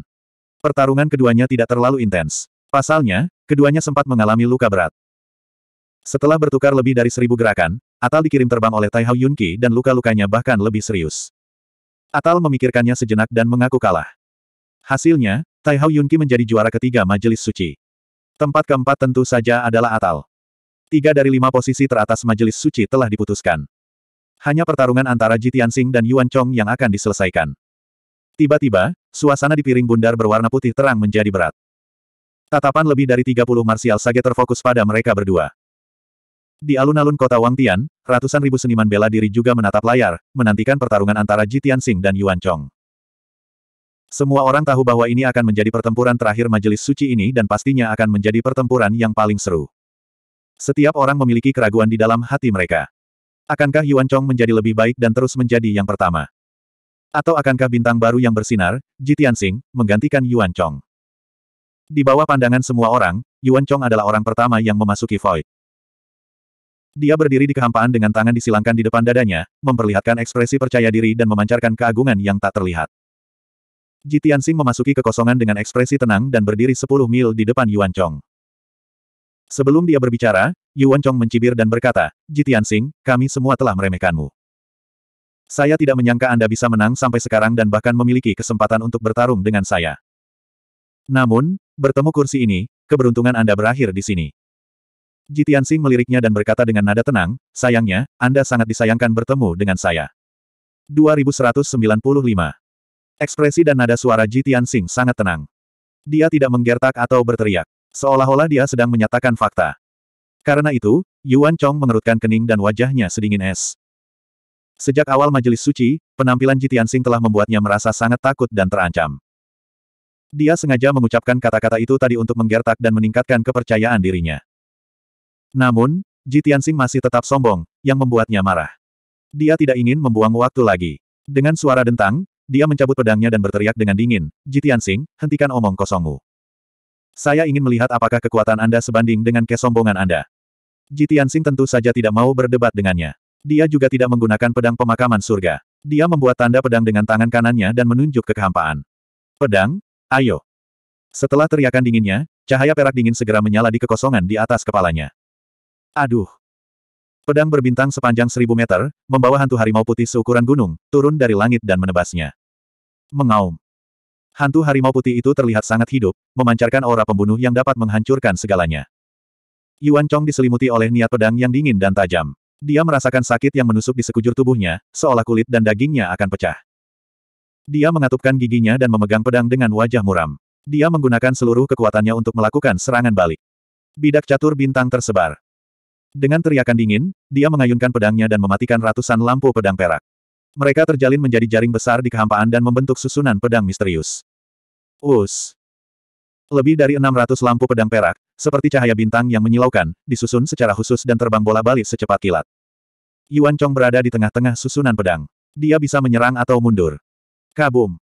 Pertarungan keduanya tidak terlalu intens. Pasalnya, keduanya sempat mengalami luka berat. Setelah bertukar lebih dari seribu gerakan, Atal dikirim terbang oleh Tai Hao Yunqi dan luka-lukanya bahkan lebih serius. Atal memikirkannya sejenak dan mengaku kalah. Hasilnya, Tai Hao Yunqi menjadi juara ketiga majelis suci. Tempat keempat tentu saja adalah Atal. Tiga dari lima posisi teratas majelis suci telah diputuskan. Hanya pertarungan antara Ji Tianxing dan Yuan Chong yang akan diselesaikan. Tiba-tiba, suasana di piring bundar berwarna putih terang menjadi berat. Tatapan lebih dari 30 marsial sage terfokus pada mereka berdua. Di alun-alun kota Wang Tian, ratusan ribu seniman bela diri juga menatap layar, menantikan pertarungan antara Ji Tianxing dan Yuan Chong. Semua orang tahu bahwa ini akan menjadi pertempuran terakhir majelis suci ini dan pastinya akan menjadi pertempuran yang paling seru. Setiap orang memiliki keraguan di dalam hati mereka. Akankah Yuan Chong menjadi lebih baik dan terus menjadi yang pertama? Atau akankah bintang baru yang bersinar, Ji Tianxing, menggantikan Yuan Chong? Di bawah pandangan semua orang, Yuan Chong adalah orang pertama yang memasuki void. Dia berdiri di kehampaan dengan tangan disilangkan di depan dadanya, memperlihatkan ekspresi percaya diri dan memancarkan keagungan yang tak terlihat. Ji Tianxing memasuki kekosongan dengan ekspresi tenang dan berdiri 10 mil di depan Yuan Chong. Sebelum dia berbicara, Yuan Chong mencibir dan berkata, Ji Tianxing, kami semua telah meremehkanmu. Saya tidak menyangka Anda bisa menang sampai sekarang dan bahkan memiliki kesempatan untuk bertarung dengan saya. Namun, bertemu kursi ini, keberuntungan Anda berakhir di sini. Jitian Sing meliriknya dan berkata dengan nada tenang, sayangnya, Anda sangat disayangkan bertemu dengan saya. 2195 Ekspresi dan nada suara Jitian Sing sangat tenang. Dia tidak menggertak atau berteriak. Seolah-olah dia sedang menyatakan fakta. Karena itu, Yuan Chong mengerutkan kening dan wajahnya sedingin es. Sejak awal majelis suci, penampilan Jitian Sing telah membuatnya merasa sangat takut dan terancam. Dia sengaja mengucapkan kata-kata itu tadi untuk menggertak dan meningkatkan kepercayaan dirinya. Namun, Ji masih tetap sombong, yang membuatnya marah. Dia tidak ingin membuang waktu lagi. Dengan suara dentang, dia mencabut pedangnya dan berteriak dengan dingin, Ji hentikan omong kosongmu. Saya ingin melihat apakah kekuatan Anda sebanding dengan kesombongan Anda. Ji tentu saja tidak mau berdebat dengannya. Dia juga tidak menggunakan pedang pemakaman surga. Dia membuat tanda pedang dengan tangan kanannya dan menunjuk ke kehampaan. Pedang, Ayo. Setelah teriakan dinginnya, cahaya perak dingin segera menyala di kekosongan di atas kepalanya. Aduh. Pedang berbintang sepanjang seribu meter, membawa hantu harimau putih seukuran gunung, turun dari langit dan menebasnya. Mengaum. Hantu harimau putih itu terlihat sangat hidup, memancarkan aura pembunuh yang dapat menghancurkan segalanya. Yuan Chong diselimuti oleh niat pedang yang dingin dan tajam. Dia merasakan sakit yang menusuk di sekujur tubuhnya, seolah kulit dan dagingnya akan pecah. Dia mengatupkan giginya dan memegang pedang dengan wajah muram. Dia menggunakan seluruh kekuatannya untuk melakukan serangan balik. Bidak catur bintang tersebar. Dengan teriakan dingin, dia mengayunkan pedangnya dan mematikan ratusan lampu pedang perak. Mereka terjalin menjadi jaring besar di kehampaan dan membentuk susunan pedang misterius. Us. Lebih dari 600 lampu pedang perak, seperti cahaya bintang yang menyilaukan, disusun secara khusus dan terbang bola balik secepat kilat. Yuan Chong berada di tengah-tengah susunan pedang. Dia bisa menyerang atau mundur. Kabum.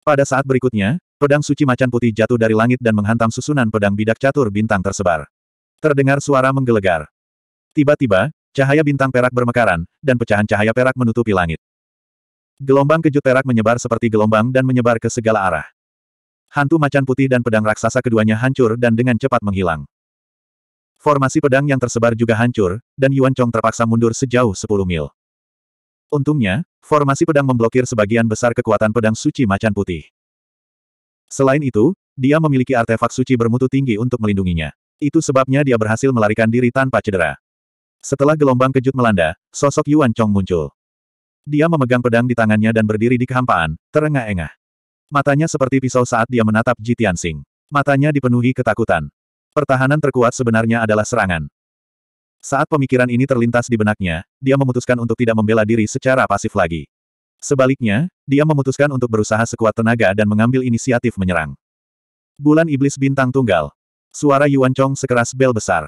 Pada saat berikutnya, pedang suci macan putih jatuh dari langit dan menghantam susunan pedang bidak catur bintang tersebar. Terdengar suara menggelegar. Tiba-tiba, cahaya bintang perak bermekaran, dan pecahan cahaya perak menutupi langit. Gelombang kejut perak menyebar seperti gelombang dan menyebar ke segala arah. Hantu macan putih dan pedang raksasa keduanya hancur dan dengan cepat menghilang. Formasi pedang yang tersebar juga hancur, dan Yuan Chong terpaksa mundur sejauh 10 mil. Untungnya, Formasi pedang memblokir sebagian besar kekuatan pedang suci macan putih. Selain itu, dia memiliki artefak suci bermutu tinggi untuk melindunginya. Itu sebabnya dia berhasil melarikan diri tanpa cedera. Setelah gelombang kejut melanda, sosok Yuan Chong muncul. Dia memegang pedang di tangannya dan berdiri di kehampaan, terengah-engah. Matanya seperti pisau saat dia menatap Ji Tianxing. Matanya dipenuhi ketakutan. Pertahanan terkuat sebenarnya adalah serangan. Saat pemikiran ini terlintas di benaknya, dia memutuskan untuk tidak membela diri secara pasif lagi. Sebaliknya, dia memutuskan untuk berusaha sekuat tenaga dan mengambil inisiatif menyerang. Bulan Iblis Bintang Tunggal. Suara Yuan Chong sekeras bel besar.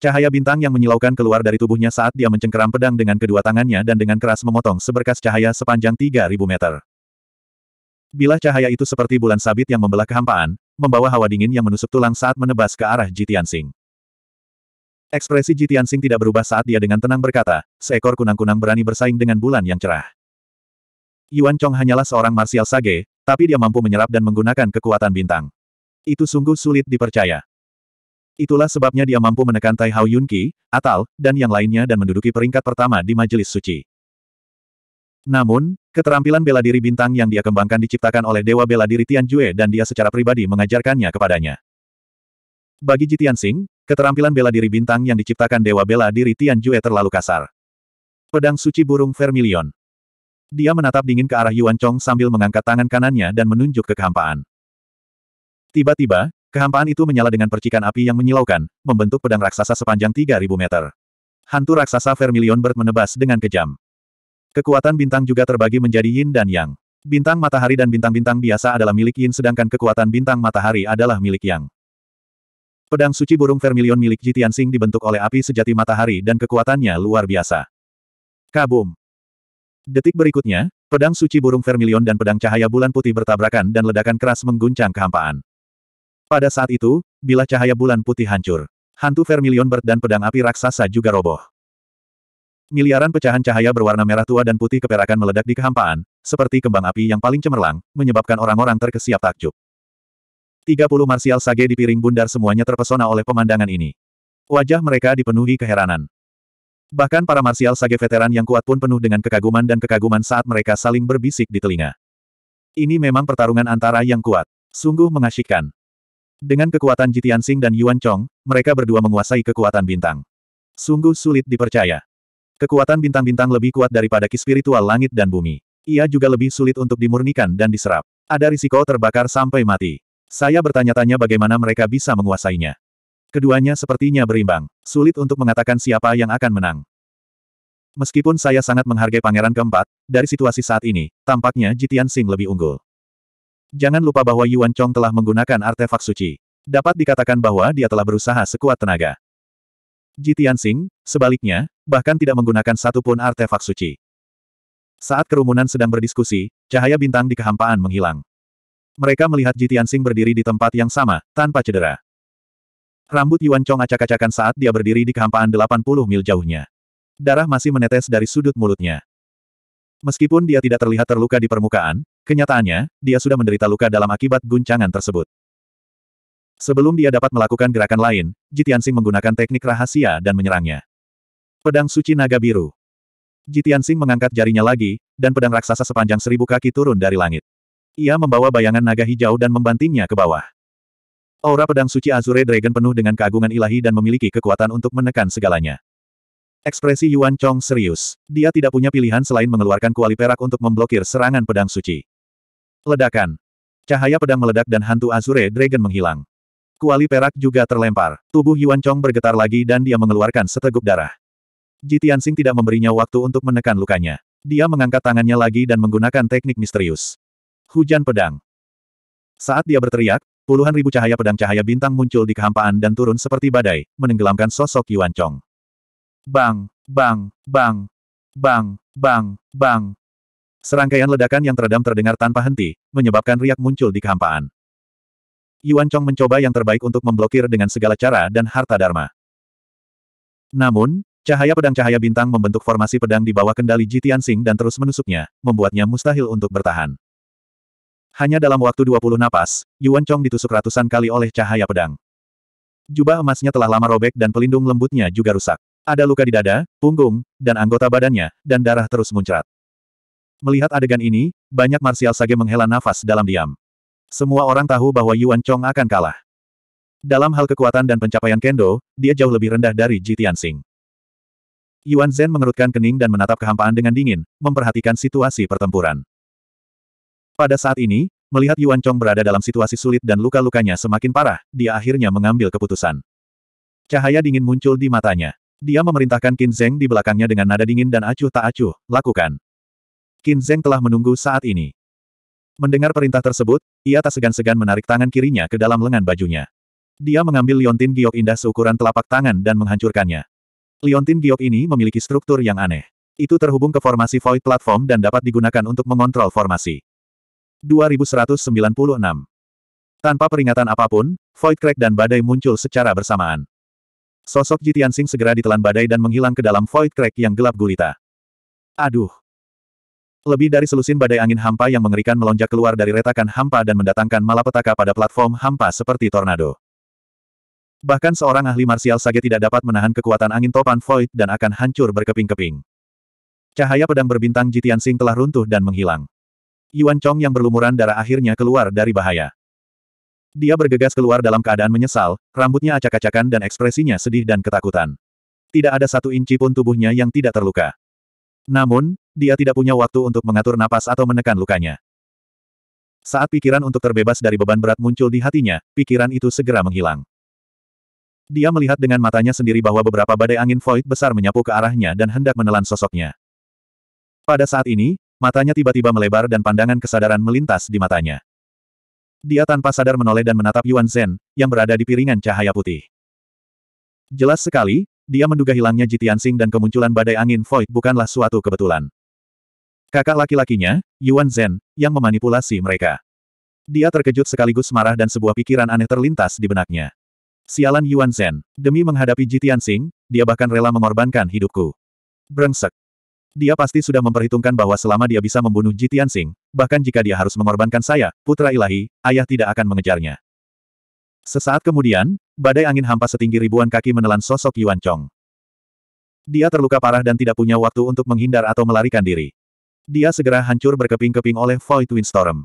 Cahaya bintang yang menyilaukan keluar dari tubuhnya saat dia mencengkeram pedang dengan kedua tangannya dan dengan keras memotong seberkas cahaya sepanjang 3.000 meter. Bila cahaya itu seperti bulan sabit yang membelah kehampaan, membawa hawa dingin yang menusuk tulang saat menebas ke arah Jitian Sing. Ekspresi Ji Tianxing tidak berubah saat dia dengan tenang berkata, seekor kunang-kunang berani bersaing dengan bulan yang cerah. Yuan Chong hanyalah seorang martial sage, tapi dia mampu menyerap dan menggunakan kekuatan bintang. Itu sungguh sulit dipercaya. Itulah sebabnya dia mampu menekan Tai Hao Yunqi, Atal, dan yang lainnya dan menduduki peringkat pertama di Majelis Suci. Namun, keterampilan bela diri bintang yang dia kembangkan diciptakan oleh Dewa Bela Diri Tian Jue dan dia secara pribadi mengajarkannya kepadanya. Bagi Jitian Sing, Keterampilan bela diri bintang yang diciptakan Dewa Bela Diri Tian Jue terlalu kasar. Pedang Suci Burung Vermilion. Dia menatap dingin ke arah Yuan Chong sambil mengangkat tangan kanannya dan menunjuk ke kehampaan. Tiba-tiba, kehampaan itu menyala dengan percikan api yang menyilaukan, membentuk pedang raksasa sepanjang 3.000 meter. Hantu raksasa Vermilion Bird menebas dengan kejam. Kekuatan bintang juga terbagi menjadi yin dan yang. Bintang matahari dan bintang-bintang biasa adalah milik Yin sedangkan kekuatan bintang matahari adalah milik Yang. Pedang suci burung vermilion milik Jitian Sing dibentuk oleh api sejati matahari dan kekuatannya luar biasa. Kabum. Detik berikutnya, pedang suci burung vermilion dan pedang cahaya bulan putih bertabrakan dan ledakan keras mengguncang kehampaan. Pada saat itu, bila cahaya bulan putih hancur, hantu vermilion bert dan pedang api raksasa juga roboh. Miliaran pecahan cahaya berwarna merah tua dan putih keperakan meledak di kehampaan, seperti kembang api yang paling cemerlang, menyebabkan orang-orang terkesiap takjub. 30 marsial sage di piring bundar semuanya terpesona oleh pemandangan ini. Wajah mereka dipenuhi keheranan. Bahkan para marsial sage veteran yang kuat pun penuh dengan kekaguman dan kekaguman saat mereka saling berbisik di telinga. Ini memang pertarungan antara yang kuat. Sungguh mengasyikkan. Dengan kekuatan Jitian Sing dan Yuan Chong, mereka berdua menguasai kekuatan bintang. Sungguh sulit dipercaya. Kekuatan bintang-bintang lebih kuat daripada ki spiritual langit dan bumi. Ia juga lebih sulit untuk dimurnikan dan diserap. Ada risiko terbakar sampai mati. Saya bertanya-tanya bagaimana mereka bisa menguasainya. Keduanya sepertinya berimbang. Sulit untuk mengatakan siapa yang akan menang. Meskipun saya sangat menghargai pangeran keempat, dari situasi saat ini, tampaknya Jitian Sing lebih unggul. Jangan lupa bahwa Yuan Chong telah menggunakan artefak suci. Dapat dikatakan bahwa dia telah berusaha sekuat tenaga. Jitian Sing, sebaliknya, bahkan tidak menggunakan satupun artefak suci. Saat kerumunan sedang berdiskusi, cahaya bintang di kehampaan menghilang. Mereka melihat Ji Tianxing berdiri di tempat yang sama, tanpa cedera. Rambut Yuan Chong acak-acakan saat dia berdiri di kehampaan 80 mil jauhnya. Darah masih menetes dari sudut mulutnya. Meskipun dia tidak terlihat terluka di permukaan, kenyataannya, dia sudah menderita luka dalam akibat guncangan tersebut. Sebelum dia dapat melakukan gerakan lain, Jitiansing menggunakan teknik rahasia dan menyerangnya. Pedang Suci Naga Biru Jitiansing mengangkat jarinya lagi, dan pedang raksasa sepanjang seribu kaki turun dari langit. Ia membawa bayangan naga hijau dan membantingnya ke bawah. Aura pedang suci Azure Dragon penuh dengan keagungan ilahi dan memiliki kekuatan untuk menekan segalanya. Ekspresi Yuan Chong serius. Dia tidak punya pilihan selain mengeluarkan kuali perak untuk memblokir serangan pedang suci. Ledakan. Cahaya pedang meledak dan hantu Azure Dragon menghilang. Kuali perak juga terlempar. Tubuh Yuan Chong bergetar lagi dan dia mengeluarkan seteguk darah. Jitian Sing tidak memberinya waktu untuk menekan lukanya. Dia mengangkat tangannya lagi dan menggunakan teknik misterius. Hujan pedang. Saat dia berteriak, puluhan ribu cahaya pedang cahaya bintang muncul di kehampaan dan turun seperti badai, menenggelamkan sosok Yuan Chong. Bang, bang, bang, bang, bang, bang. Serangkaian ledakan yang teredam terdengar tanpa henti, menyebabkan riak muncul di kehampaan. Yuan Chong mencoba yang terbaik untuk memblokir dengan segala cara dan harta dharma. Namun, cahaya pedang-cahaya bintang membentuk formasi pedang di bawah kendali Jitian Sing dan terus menusuknya, membuatnya mustahil untuk bertahan. Hanya dalam waktu 20 napas, Yuan Chong ditusuk ratusan kali oleh cahaya pedang. Jubah emasnya telah lama robek dan pelindung lembutnya juga rusak. Ada luka di dada, punggung, dan anggota badannya, dan darah terus muncrat. Melihat adegan ini, banyak Marsial Sage menghela nafas dalam diam. Semua orang tahu bahwa Yuan Chong akan kalah. Dalam hal kekuatan dan pencapaian Kendo, dia jauh lebih rendah dari Ji Tianxing. Yuan Zhen mengerutkan kening dan menatap kehampaan dengan dingin, memperhatikan situasi pertempuran. Pada saat ini, melihat Yuan Chong berada dalam situasi sulit dan luka-lukanya semakin parah, dia akhirnya mengambil keputusan. Cahaya dingin muncul di matanya. Dia memerintahkan Qin Zheng di belakangnya dengan nada dingin dan acuh tak acuh, lakukan. Qin Zheng telah menunggu saat ini. Mendengar perintah tersebut, ia tak segan-segan menarik tangan kirinya ke dalam lengan bajunya. Dia mengambil liontin giok indah seukuran telapak tangan dan menghancurkannya. Liontin giok ini memiliki struktur yang aneh. Itu terhubung ke formasi void platform dan dapat digunakan untuk mengontrol formasi. 2196. Tanpa peringatan apapun, Void Crack dan badai muncul secara bersamaan. Sosok Jitian Jitiansing segera ditelan badai dan menghilang ke dalam Void Crack yang gelap gulita. Aduh. Lebih dari selusin badai angin hampa yang mengerikan melonjak keluar dari retakan hampa dan mendatangkan malapetaka pada platform hampa seperti tornado. Bahkan seorang ahli marsial sage tidak dapat menahan kekuatan angin topan void dan akan hancur berkeping-keping. Cahaya pedang berbintang Jitian Sing telah runtuh dan menghilang. Yuan Chong yang berlumuran darah akhirnya keluar dari bahaya. Dia bergegas keluar dalam keadaan menyesal, rambutnya acak-acakan dan ekspresinya sedih dan ketakutan. Tidak ada satu inci pun tubuhnya yang tidak terluka. Namun, dia tidak punya waktu untuk mengatur napas atau menekan lukanya. Saat pikiran untuk terbebas dari beban berat muncul di hatinya, pikiran itu segera menghilang. Dia melihat dengan matanya sendiri bahwa beberapa badai angin void besar menyapu ke arahnya dan hendak menelan sosoknya. Pada saat ini, Matanya tiba-tiba melebar dan pandangan kesadaran melintas di matanya. Dia tanpa sadar menoleh dan menatap Yuan Zhen, yang berada di piringan cahaya putih. Jelas sekali, dia menduga hilangnya Sing dan kemunculan badai angin Void bukanlah suatu kebetulan. Kakak laki-lakinya, Yuan Zhen, yang memanipulasi mereka. Dia terkejut sekaligus marah dan sebuah pikiran aneh terlintas di benaknya. Sialan Yuan Zhen, demi menghadapi Sing, dia bahkan rela mengorbankan hidupku. Brengsek, dia pasti sudah memperhitungkan bahwa selama dia bisa membunuh Jitian Tianxing, bahkan jika dia harus mengorbankan saya, putra ilahi, ayah tidak akan mengejarnya. Sesaat kemudian, badai angin hampa setinggi ribuan kaki menelan sosok Yuan Chong. Dia terluka parah dan tidak punya waktu untuk menghindar atau melarikan diri. Dia segera hancur berkeping-keping oleh Void Windstorm.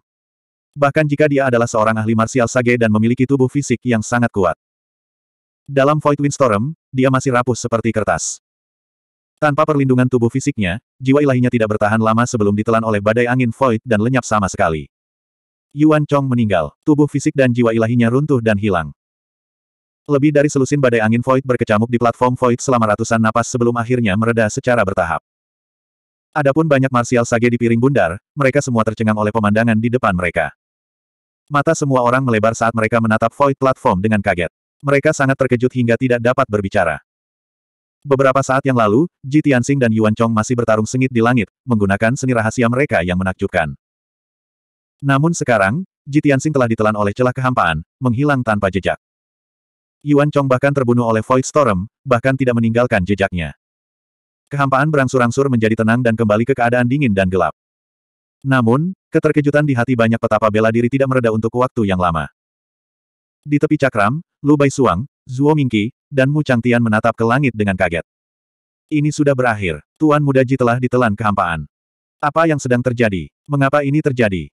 Bahkan jika dia adalah seorang ahli marsial sage dan memiliki tubuh fisik yang sangat kuat. Dalam Void Windstorm, dia masih rapuh seperti kertas. Tanpa perlindungan tubuh fisiknya, jiwa ilahinya tidak bertahan lama sebelum ditelan oleh badai angin void dan lenyap sama sekali. Yuan Chong meninggal, tubuh fisik dan jiwa ilahinya runtuh dan hilang. Lebih dari selusin badai angin void berkecamuk di platform void selama ratusan napas sebelum akhirnya mereda secara bertahap. Adapun banyak Martial sage di piring bundar, mereka semua tercengang oleh pemandangan di depan mereka. Mata semua orang melebar saat mereka menatap void platform dengan kaget. Mereka sangat terkejut hingga tidak dapat berbicara. Beberapa saat yang lalu, Ji Tianxing dan Yuan Chong masih bertarung sengit di langit, menggunakan seni rahasia mereka yang menakjubkan. Namun sekarang, Ji Tianxing telah ditelan oleh celah kehampaan, menghilang tanpa jejak. Yuan Chong bahkan terbunuh oleh Void Storm, bahkan tidak meninggalkan jejaknya. Kehampaan berangsur-angsur menjadi tenang dan kembali ke keadaan dingin dan gelap. Namun, keterkejutan di hati banyak petapa bela diri tidak mereda untuk waktu yang lama. Di tepi cakram, Lu Bai Suang, Zhuo Mingqi, dan Mu Changtian menatap ke langit dengan kaget. Ini sudah berakhir, Tuan Muda Ji telah ditelan kehampaan. Apa yang sedang terjadi? Mengapa ini terjadi?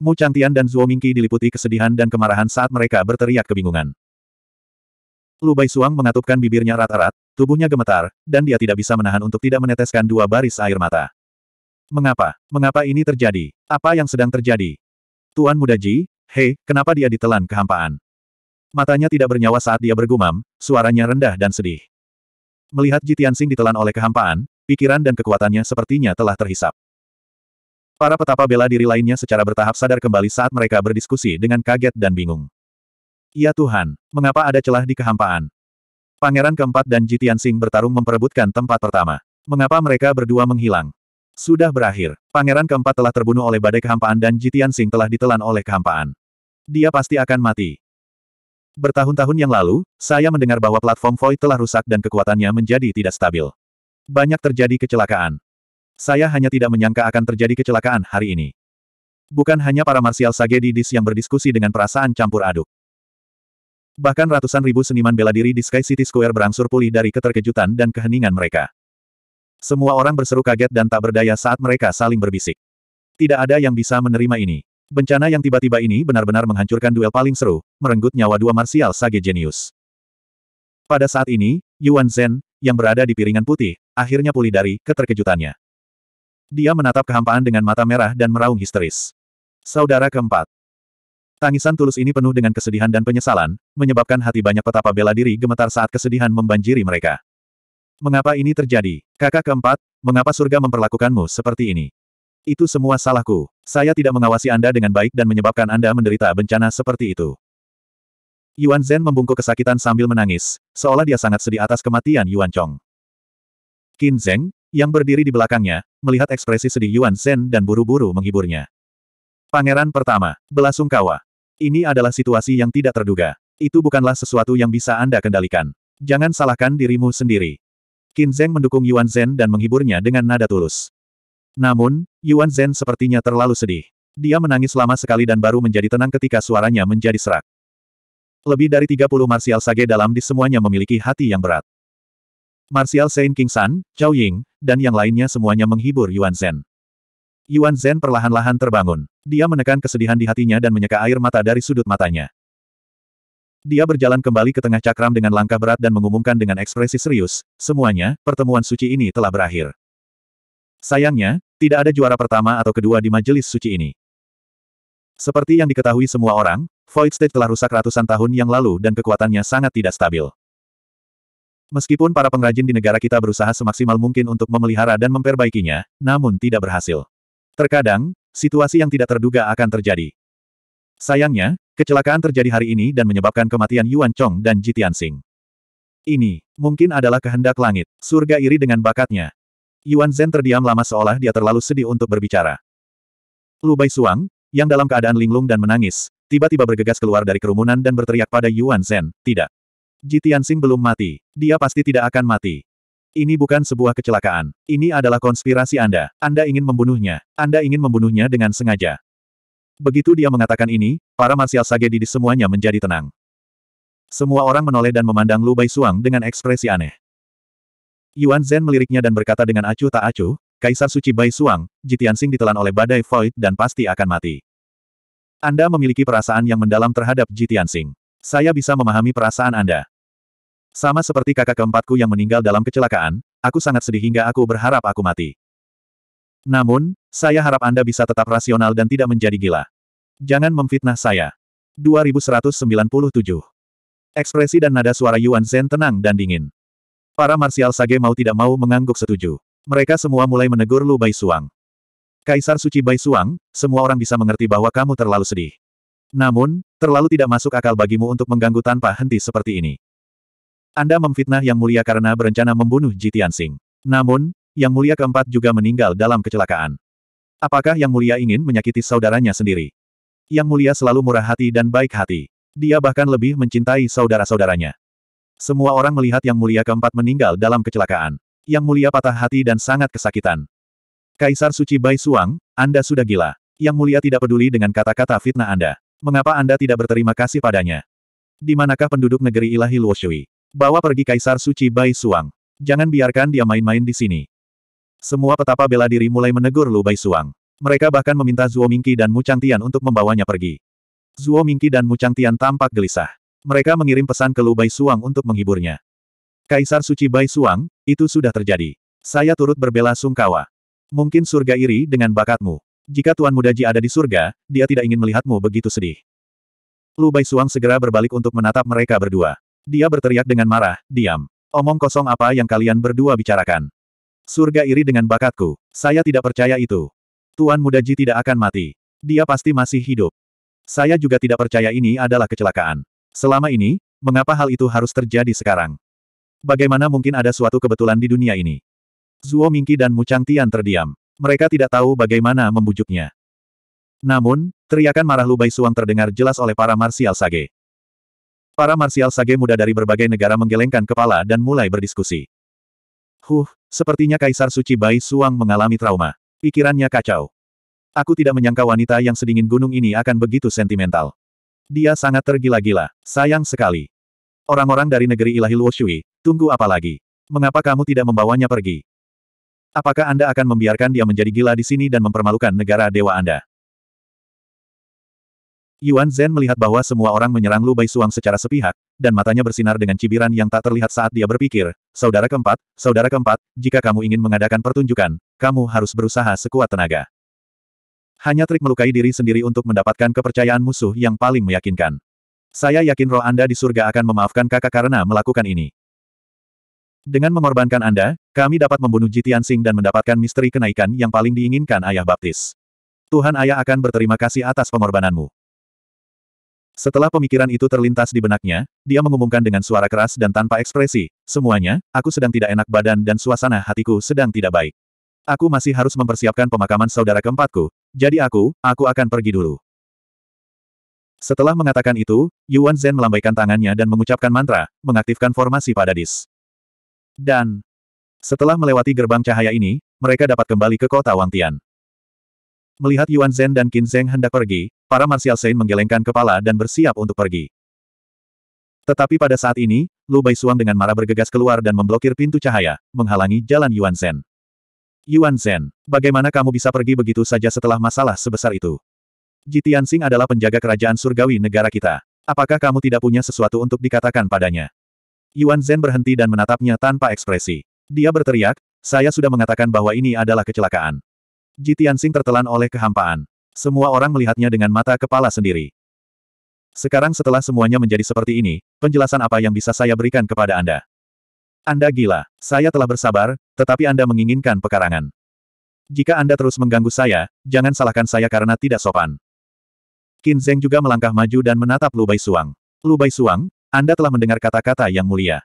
Mu Changtian dan Zhuo Mingqi diliputi kesedihan dan kemarahan saat mereka berteriak kebingungan. Lu Bai Suang mengatupkan bibirnya rat-rat, tubuhnya gemetar, dan dia tidak bisa menahan untuk tidak meneteskan dua baris air mata. Mengapa? Mengapa ini terjadi? Apa yang sedang terjadi? Tuan Muda Ji, hei, kenapa dia ditelan kehampaan? Matanya tidak bernyawa saat dia bergumam, suaranya rendah dan sedih. Melihat Jitiansing ditelan oleh kehampaan, pikiran dan kekuatannya sepertinya telah terhisap. Para petapa bela diri lainnya secara bertahap sadar kembali saat mereka berdiskusi dengan kaget dan bingung. Ya Tuhan, mengapa ada celah di kehampaan? Pangeran keempat dan Jitiansing bertarung memperebutkan tempat pertama. Mengapa mereka berdua menghilang? Sudah berakhir. Pangeran keempat telah terbunuh oleh badai kehampaan dan Jitiansing telah ditelan oleh kehampaan. Dia pasti akan mati. Bertahun-tahun yang lalu, saya mendengar bahwa platform Void telah rusak dan kekuatannya menjadi tidak stabil. Banyak terjadi kecelakaan. Saya hanya tidak menyangka akan terjadi kecelakaan hari ini. Bukan hanya para marsial sage di yang berdiskusi dengan perasaan campur aduk. Bahkan ratusan ribu seniman bela diri di Sky City Square berangsur pulih dari keterkejutan dan keheningan mereka. Semua orang berseru kaget dan tak berdaya saat mereka saling berbisik. Tidak ada yang bisa menerima ini. Bencana yang tiba-tiba ini benar-benar menghancurkan duel paling seru, merenggut nyawa dua marsial sage genius. Pada saat ini, Yuan Zhen, yang berada di piringan putih, akhirnya pulih dari keterkejutannya. Dia menatap kehampaan dengan mata merah dan meraung histeris. Saudara keempat. Tangisan tulus ini penuh dengan kesedihan dan penyesalan, menyebabkan hati banyak petapa bela diri gemetar saat kesedihan membanjiri mereka. Mengapa ini terjadi? Kakak keempat, mengapa surga memperlakukanmu seperti ini? Itu semua salahku. Saya tidak mengawasi Anda dengan baik dan menyebabkan Anda menderita bencana seperti itu. Yuan Zhen membungkuk kesakitan sambil menangis, seolah dia sangat sedih atas kematian Yuan Chong. Qin Zheng, yang berdiri di belakangnya, melihat ekspresi sedih Yuan Zhen dan buru-buru menghiburnya. Pangeran pertama, Belasungkawa. Ini adalah situasi yang tidak terduga. Itu bukanlah sesuatu yang bisa Anda kendalikan. Jangan salahkan dirimu sendiri. Qin Zheng mendukung Yuan Zhen dan menghiburnya dengan nada tulus. Namun, Yuan Zhen sepertinya terlalu sedih. Dia menangis lama sekali dan baru menjadi tenang ketika suaranya menjadi serak. Lebih dari 30 Martial Sage dalam di semuanya memiliki hati yang berat. Martial Saint King San, Zhao Ying, dan yang lainnya semuanya menghibur Yuan Zhen. Yuan Zhen perlahan-lahan terbangun. Dia menekan kesedihan di hatinya dan menyeka air mata dari sudut matanya. Dia berjalan kembali ke tengah cakram dengan langkah berat dan mengumumkan dengan ekspresi serius, semuanya, pertemuan suci ini telah berakhir. Sayangnya, tidak ada juara pertama atau kedua di majelis suci ini. Seperti yang diketahui semua orang, Void State telah rusak ratusan tahun yang lalu dan kekuatannya sangat tidak stabil. Meskipun para pengrajin di negara kita berusaha semaksimal mungkin untuk memelihara dan memperbaikinya, namun tidak berhasil. Terkadang, situasi yang tidak terduga akan terjadi. Sayangnya, kecelakaan terjadi hari ini dan menyebabkan kematian Yuan Chong dan Jitian Sing. Ini, mungkin adalah kehendak langit, surga iri dengan bakatnya. Yuan Zhen terdiam lama seolah dia terlalu sedih untuk berbicara. Lu Bai Suang, yang dalam keadaan linglung dan menangis, tiba-tiba bergegas keluar dari kerumunan dan berteriak pada Yuan Zhen, tidak. Ji Tianxing belum mati. Dia pasti tidak akan mati. Ini bukan sebuah kecelakaan. Ini adalah konspirasi Anda. Anda ingin membunuhnya. Anda ingin membunuhnya dengan sengaja. Begitu dia mengatakan ini, para marsial sage di semuanya menjadi tenang. Semua orang menoleh dan memandang Lu Bai Suang dengan ekspresi aneh. Yuan Zhen meliriknya dan berkata dengan acuh tak acuh, Kaisar Suci Bai Suang, Jitiansing ditelan oleh badai void dan pasti akan mati. Anda memiliki perasaan yang mendalam terhadap Jitiansing. Saya bisa memahami perasaan Anda. Sama seperti kakak keempatku yang meninggal dalam kecelakaan, aku sangat sedih hingga aku berharap aku mati. Namun, saya harap Anda bisa tetap rasional dan tidak menjadi gila. Jangan memfitnah saya. 2197 Ekspresi dan nada suara Yuan Zhen tenang dan dingin. Para Marsial Sage mau tidak mau mengangguk setuju. Mereka semua mulai menegur Lu Bai Suang. Kaisar Suci Bai Suang, semua orang bisa mengerti bahwa kamu terlalu sedih. Namun, terlalu tidak masuk akal bagimu untuk mengganggu tanpa henti seperti ini. Anda memfitnah Yang Mulia karena berencana membunuh Jitian Sing. Namun, Yang Mulia keempat juga meninggal dalam kecelakaan. Apakah Yang Mulia ingin menyakiti saudaranya sendiri? Yang Mulia selalu murah hati dan baik hati. Dia bahkan lebih mencintai saudara-saudaranya. Semua orang melihat Yang Mulia keempat meninggal dalam kecelakaan. Yang Mulia patah hati dan sangat kesakitan. Kaisar Suci Bai Suang, Anda sudah gila. Yang Mulia tidak peduli dengan kata-kata fitnah Anda. Mengapa Anda tidak berterima kasih padanya? Di manakah penduduk negeri ilahi Luoshui? Bawa pergi Kaisar Suci Bai Suang. Jangan biarkan dia main-main di sini. Semua petapa bela diri mulai menegur Lu Bai Suang. Mereka bahkan meminta Zuo Mingqi dan Mu Changtian untuk membawanya pergi. Zuo Mingqi dan Mu Changtian tampak gelisah. Mereka mengirim pesan ke Lu Bai Suang untuk menghiburnya. Kaisar Suci Bai Suang, itu sudah terjadi. Saya turut berbela sungkawa. Mungkin surga iri dengan bakatmu. Jika Tuan Mudaji ada di surga, dia tidak ingin melihatmu begitu sedih. Lu Bai Suang segera berbalik untuk menatap mereka berdua. Dia berteriak dengan marah, diam. Omong kosong apa yang kalian berdua bicarakan. Surga iri dengan bakatku. Saya tidak percaya itu. Tuan Mudaji tidak akan mati. Dia pasti masih hidup. Saya juga tidak percaya ini adalah kecelakaan. Selama ini, mengapa hal itu harus terjadi sekarang? Bagaimana mungkin ada suatu kebetulan di dunia ini? Zuo mingqi dan Mu Changtian terdiam. Mereka tidak tahu bagaimana membujuknya. Namun, teriakan marah Lu Bai Suang terdengar jelas oleh para Marsial Sage. Para Marsial Sage muda dari berbagai negara menggelengkan kepala dan mulai berdiskusi. Huh, sepertinya Kaisar Suci Bai Suang mengalami trauma. Pikirannya kacau. Aku tidak menyangka wanita yang sedingin gunung ini akan begitu sentimental. Dia sangat tergila-gila. Sayang sekali. Orang-orang dari negeri ilahi Luoshui, tunggu apa lagi? Mengapa kamu tidak membawanya pergi? Apakah Anda akan membiarkan dia menjadi gila di sini dan mempermalukan negara dewa Anda? Yuan Zhen melihat bahwa semua orang menyerang Lu Bai Suang secara sepihak, dan matanya bersinar dengan cibiran yang tak terlihat saat dia berpikir, Saudara keempat, saudara keempat, jika kamu ingin mengadakan pertunjukan, kamu harus berusaha sekuat tenaga. Hanya trik melukai diri sendiri untuk mendapatkan kepercayaan musuh yang paling meyakinkan. Saya yakin roh Anda di surga akan memaafkan kakak karena melakukan ini. Dengan mengorbankan Anda, kami dapat membunuh Jitian Sing dan mendapatkan misteri kenaikan yang paling diinginkan ayah baptis. Tuhan ayah akan berterima kasih atas pengorbananmu. Setelah pemikiran itu terlintas di benaknya, dia mengumumkan dengan suara keras dan tanpa ekspresi, semuanya, aku sedang tidak enak badan dan suasana hatiku sedang tidak baik. Aku masih harus mempersiapkan pemakaman saudara keempatku, jadi aku, aku akan pergi dulu. Setelah mengatakan itu, Yuan Zhen melambaikan tangannya dan mengucapkan mantra, mengaktifkan formasi pada dis. Dan, setelah melewati gerbang cahaya ini, mereka dapat kembali ke kota Wang Tian. Melihat Yuan Zhen dan Qin Zeng hendak pergi, para Martial Saint menggelengkan kepala dan bersiap untuk pergi. Tetapi pada saat ini, Lu Bai Suang dengan marah bergegas keluar dan memblokir pintu cahaya, menghalangi jalan Yuan Zhen. Yuan Zhen, bagaimana kamu bisa pergi begitu saja setelah masalah sebesar itu? Ji Tianxing adalah penjaga kerajaan surgawi negara kita. Apakah kamu tidak punya sesuatu untuk dikatakan padanya? Yuan Zhen berhenti dan menatapnya tanpa ekspresi. Dia berteriak, saya sudah mengatakan bahwa ini adalah kecelakaan. Ji Tianxing tertelan oleh kehampaan. Semua orang melihatnya dengan mata kepala sendiri. Sekarang setelah semuanya menjadi seperti ini, penjelasan apa yang bisa saya berikan kepada Anda? Anda gila. Saya telah bersabar, tetapi Anda menginginkan pekarangan. Jika Anda terus mengganggu saya, jangan salahkan saya karena tidak sopan. Qin Zeng juga melangkah maju dan menatap Lu Bai Suang. Lu Bai Suang, Anda telah mendengar kata-kata yang mulia.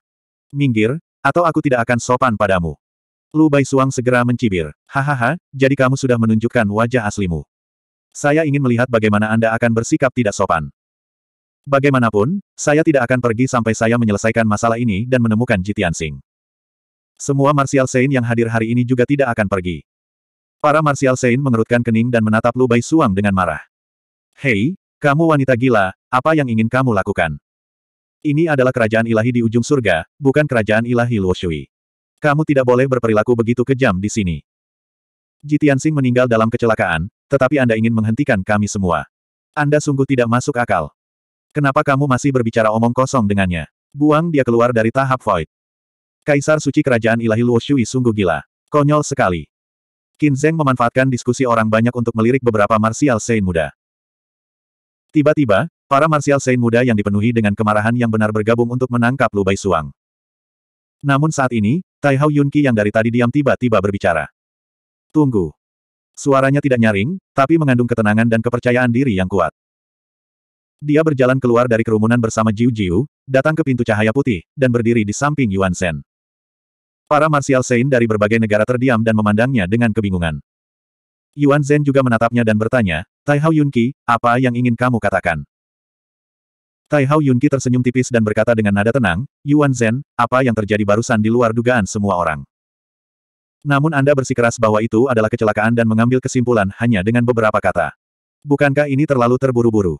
Minggir, atau aku tidak akan sopan padamu. Lu Bai Suang segera mencibir. Hahaha, jadi kamu sudah menunjukkan wajah aslimu. Saya ingin melihat bagaimana Anda akan bersikap tidak sopan. Bagaimanapun, saya tidak akan pergi sampai saya menyelesaikan masalah ini dan menemukan Jitian Sing. Semua Martial Sein yang hadir hari ini juga tidak akan pergi. Para Martial Sein mengerutkan kening dan menatap Lu Suang dengan marah. Hei, kamu wanita gila, apa yang ingin kamu lakukan? Ini adalah kerajaan ilahi di ujung surga, bukan kerajaan ilahi Luoshui. Kamu tidak boleh berperilaku begitu kejam di sini. Jitian Sing meninggal dalam kecelakaan, tetapi Anda ingin menghentikan kami semua. Anda sungguh tidak masuk akal. Kenapa kamu masih berbicara omong kosong dengannya? Buang dia keluar dari tahap void. Kaisar suci kerajaan ilahi Luo Shui sungguh gila. Konyol sekali. Qin Zheng memanfaatkan diskusi orang banyak untuk melirik beberapa martial saint muda. Tiba-tiba, para martial saint muda yang dipenuhi dengan kemarahan yang benar bergabung untuk menangkap Lu Suang. Namun saat ini, Tai Hao Yunqi yang dari tadi diam tiba-tiba berbicara. Tunggu. Suaranya tidak nyaring, tapi mengandung ketenangan dan kepercayaan diri yang kuat. Dia berjalan keluar dari kerumunan bersama Jiu Jiu, datang ke pintu cahaya putih, dan berdiri di samping Yuan Shen. Para Martial Saint dari berbagai negara terdiam dan memandangnya dengan kebingungan. Yuan Zhen juga menatapnya dan bertanya, Tai Hao Yunqi, apa yang ingin kamu katakan? Tai Hao Yunqi tersenyum tipis dan berkata dengan nada tenang, Yuan Zhen, apa yang terjadi barusan di luar dugaan semua orang. Namun Anda bersikeras bahwa itu adalah kecelakaan dan mengambil kesimpulan hanya dengan beberapa kata. Bukankah ini terlalu terburu-buru?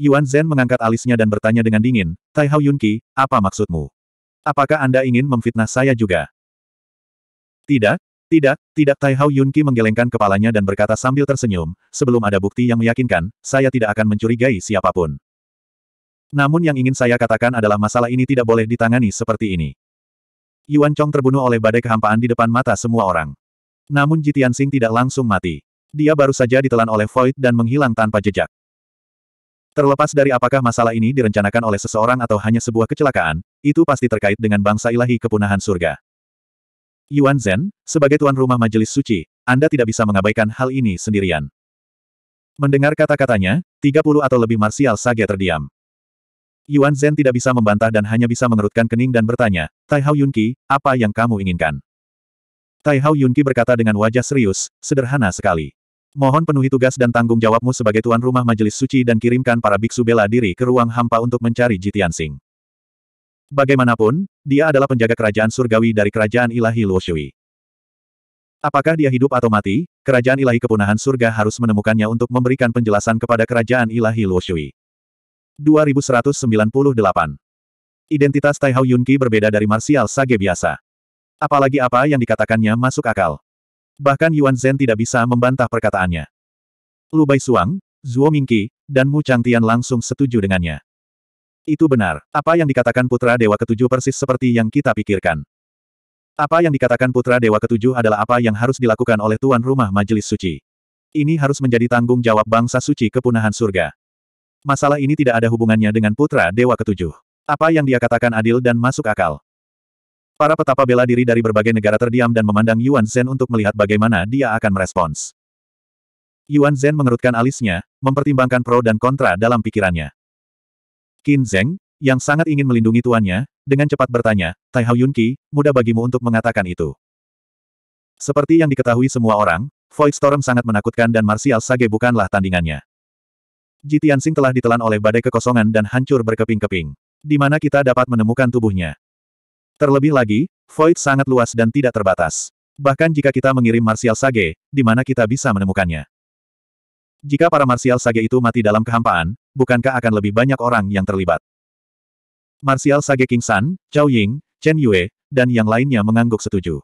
Yuan Zhen mengangkat alisnya dan bertanya dengan dingin, Tai Hao Yunqi, apa maksudmu? Apakah Anda ingin memfitnah saya juga? Tidak, tidak, tidak Tai Hao Yunqi menggelengkan kepalanya dan berkata sambil tersenyum, sebelum ada bukti yang meyakinkan, saya tidak akan mencurigai siapapun. Namun yang ingin saya katakan adalah masalah ini tidak boleh ditangani seperti ini. Yuan Chong terbunuh oleh badai kehampaan di depan mata semua orang. Namun Jitian Sing tidak langsung mati. Dia baru saja ditelan oleh Void dan menghilang tanpa jejak. Terlepas dari apakah masalah ini direncanakan oleh seseorang atau hanya sebuah kecelakaan, itu pasti terkait dengan bangsa ilahi kepunahan surga. Yuan Zhen, sebagai tuan rumah majelis suci, Anda tidak bisa mengabaikan hal ini sendirian. Mendengar kata-katanya, 30 atau lebih marsial sage terdiam. Yuan Zhen tidak bisa membantah dan hanya bisa mengerutkan kening dan bertanya, Tai Hao Yunqi, apa yang kamu inginkan? Tai Hao Yunqi berkata dengan wajah serius, sederhana sekali. Mohon penuhi tugas dan tanggung jawabmu sebagai tuan rumah majelis suci dan kirimkan para biksu bela diri ke ruang hampa untuk mencari Jitian Sing. Bagaimanapun, dia adalah penjaga kerajaan surgawi dari kerajaan ilahi Luoshui. Apakah dia hidup atau mati, kerajaan ilahi kepunahan surga harus menemukannya untuk memberikan penjelasan kepada kerajaan ilahi Luoshui. 2198 Identitas Tai Hao Yunqi berbeda dari Martial sage biasa. Apalagi apa yang dikatakannya masuk akal. Bahkan Yuan Zhen tidak bisa membantah perkataannya. Lu Bai Suang, Zhuo Mingqi, dan Mu Chang Tian langsung setuju dengannya. Itu benar, apa yang dikatakan putra Dewa Ketujuh persis seperti yang kita pikirkan. Apa yang dikatakan putra Dewa Ketujuh adalah apa yang harus dilakukan oleh Tuan Rumah Majelis Suci. Ini harus menjadi tanggung jawab bangsa suci kepunahan surga. Masalah ini tidak ada hubungannya dengan putra Dewa Ketujuh. Apa yang dia katakan adil dan masuk akal. Para petapa bela diri dari berbagai negara terdiam dan memandang Yuan Zhen untuk melihat bagaimana dia akan merespons. Yuan Zhen mengerutkan alisnya, mempertimbangkan pro dan kontra dalam pikirannya. Qin Zheng, yang sangat ingin melindungi tuannya, dengan cepat bertanya, Tai Hao Yun Qi, mudah bagimu untuk mengatakan itu. Seperti yang diketahui semua orang, Void Storm sangat menakutkan dan Martial Sage bukanlah tandingannya. Jitian Sing telah ditelan oleh badai kekosongan dan hancur berkeping-keping. Di mana kita dapat menemukan tubuhnya? Terlebih lagi, Void sangat luas dan tidak terbatas. Bahkan jika kita mengirim Martial Sage, di mana kita bisa menemukannya. Jika para Martial Sage itu mati dalam kehampaan, bukankah akan lebih banyak orang yang terlibat? Martial Sage King San, Chao Ying, Chen Yue, dan yang lainnya mengangguk setuju.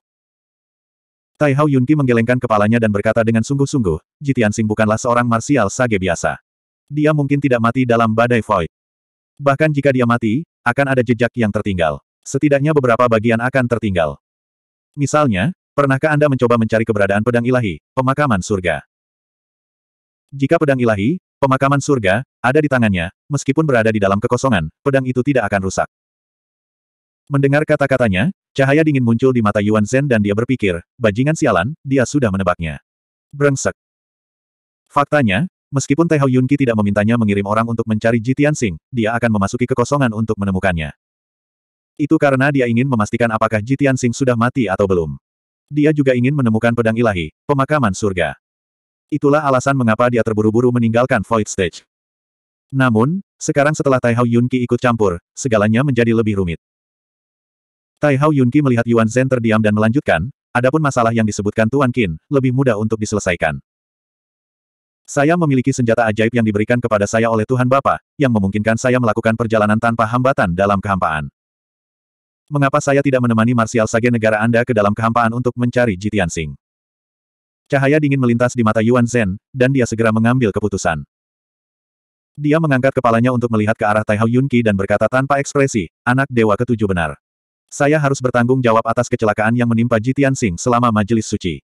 Tai Hao Yunqi menggelengkan kepalanya dan berkata dengan sungguh-sungguh, Sing bukanlah seorang Martial Sage biasa. Dia mungkin tidak mati dalam badai Void. Bahkan jika dia mati, akan ada jejak yang tertinggal setidaknya beberapa bagian akan tertinggal. Misalnya, pernahkah Anda mencoba mencari keberadaan pedang ilahi, pemakaman surga? Jika pedang ilahi, pemakaman surga, ada di tangannya, meskipun berada di dalam kekosongan, pedang itu tidak akan rusak. Mendengar kata-katanya, cahaya dingin muncul di mata Yuan Zhen dan dia berpikir, bajingan sialan, dia sudah menebaknya. Brengsek. Faktanya, meskipun Tai Hao Yunqi tidak memintanya mengirim orang untuk mencari Ji Tianxing, dia akan memasuki kekosongan untuk menemukannya. Itu karena dia ingin memastikan apakah Jitian Sing sudah mati atau belum. Dia juga ingin menemukan pedang ilahi, pemakaman surga. Itulah alasan mengapa dia terburu-buru meninggalkan Void Stage. Namun, sekarang setelah Tai Hao Yunqi ikut campur, segalanya menjadi lebih rumit. Tai Hao Yunqi melihat Yuan Zhen terdiam dan melanjutkan, adapun masalah yang disebutkan Tuan Qin, lebih mudah untuk diselesaikan. Saya memiliki senjata ajaib yang diberikan kepada saya oleh Tuhan Bapa, yang memungkinkan saya melakukan perjalanan tanpa hambatan dalam kehampaan. Mengapa saya tidak menemani Marsial Sage negara Anda ke dalam kehampaan untuk mencari Jitian Sing? Cahaya dingin melintas di mata Yuan Zhen, dan dia segera mengambil keputusan. Dia mengangkat kepalanya untuk melihat ke arah Taihao Yunqi dan berkata tanpa ekspresi, anak dewa ketujuh benar. Saya harus bertanggung jawab atas kecelakaan yang menimpa Jitian Sing selama majelis suci.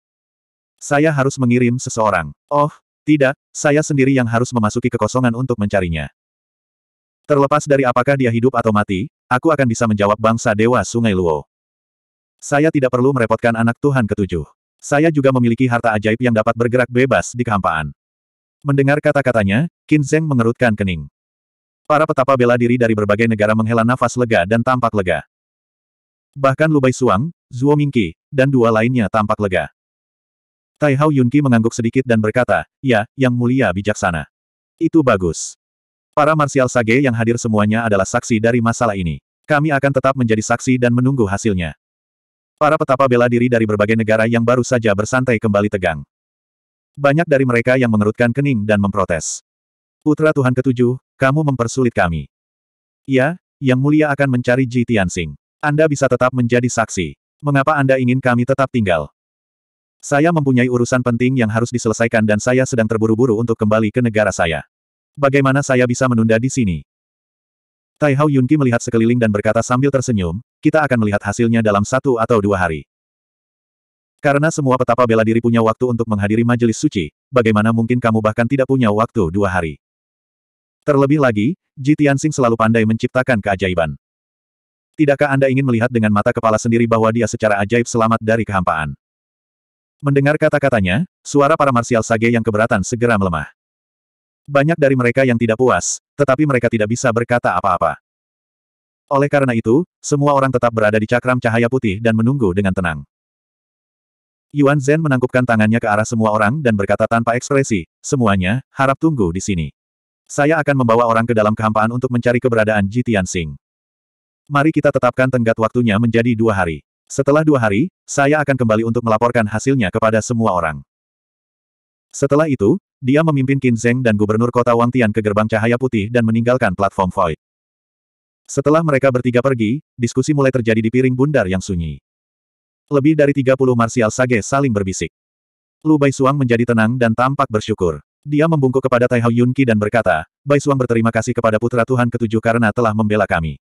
Saya harus mengirim seseorang. Oh, tidak, saya sendiri yang harus memasuki kekosongan untuk mencarinya. Terlepas dari apakah dia hidup atau mati, aku akan bisa menjawab bangsa Dewa Sungai Luo. Saya tidak perlu merepotkan anak Tuhan ketujuh. Saya juga memiliki harta ajaib yang dapat bergerak bebas di kehampaan. Mendengar kata-katanya, Qin Zheng mengerutkan kening. Para petapa bela diri dari berbagai negara menghela nafas lega dan tampak lega. Bahkan Lubai Suang, Zuo Mingqi, dan dua lainnya tampak lega. Tai Hao Yunqi mengangguk sedikit dan berkata, Ya, Yang Mulia Bijaksana. Itu bagus. Para Marsial Sage yang hadir semuanya adalah saksi dari masalah ini. Kami akan tetap menjadi saksi dan menunggu hasilnya. Para petapa bela diri dari berbagai negara yang baru saja bersantai kembali tegang. Banyak dari mereka yang mengerutkan kening dan memprotes. Putra Tuhan ketujuh, kamu mempersulit kami. Ya, Yang Mulia akan mencari Ji Tianxing. Anda bisa tetap menjadi saksi. Mengapa Anda ingin kami tetap tinggal? Saya mempunyai urusan penting yang harus diselesaikan dan saya sedang terburu-buru untuk kembali ke negara saya. Bagaimana saya bisa menunda di sini? Tai Hao Yunqi melihat sekeliling dan berkata sambil tersenyum, kita akan melihat hasilnya dalam satu atau dua hari. Karena semua petapa bela diri punya waktu untuk menghadiri majelis suci, bagaimana mungkin kamu bahkan tidak punya waktu dua hari? Terlebih lagi, Ji Tianxing selalu pandai menciptakan keajaiban. Tidakkah Anda ingin melihat dengan mata kepala sendiri bahwa dia secara ajaib selamat dari kehampaan? Mendengar kata-katanya, suara para Marsial Sage yang keberatan segera melemah. Banyak dari mereka yang tidak puas, tetapi mereka tidak bisa berkata apa-apa. Oleh karena itu, semua orang tetap berada di cakram cahaya putih dan menunggu dengan tenang. Yuan Zhen menangkupkan tangannya ke arah semua orang dan berkata tanpa ekspresi, semuanya, harap tunggu di sini. Saya akan membawa orang ke dalam kehampaan untuk mencari keberadaan Ji Tianxing. Mari kita tetapkan tenggat waktunya menjadi dua hari. Setelah dua hari, saya akan kembali untuk melaporkan hasilnya kepada semua orang. Setelah itu, dia memimpin Qin Zheng dan gubernur kota Wang Tian ke gerbang cahaya putih dan meninggalkan platform void. Setelah mereka bertiga pergi, diskusi mulai terjadi di piring bundar yang sunyi. Lebih dari 30 marsial sage saling berbisik. Lu Bai Suang menjadi tenang dan tampak bersyukur. Dia membungkuk kepada Tai Hao Yunqi dan berkata, Bai Suang berterima kasih kepada putra Tuhan ketujuh karena telah membela kami.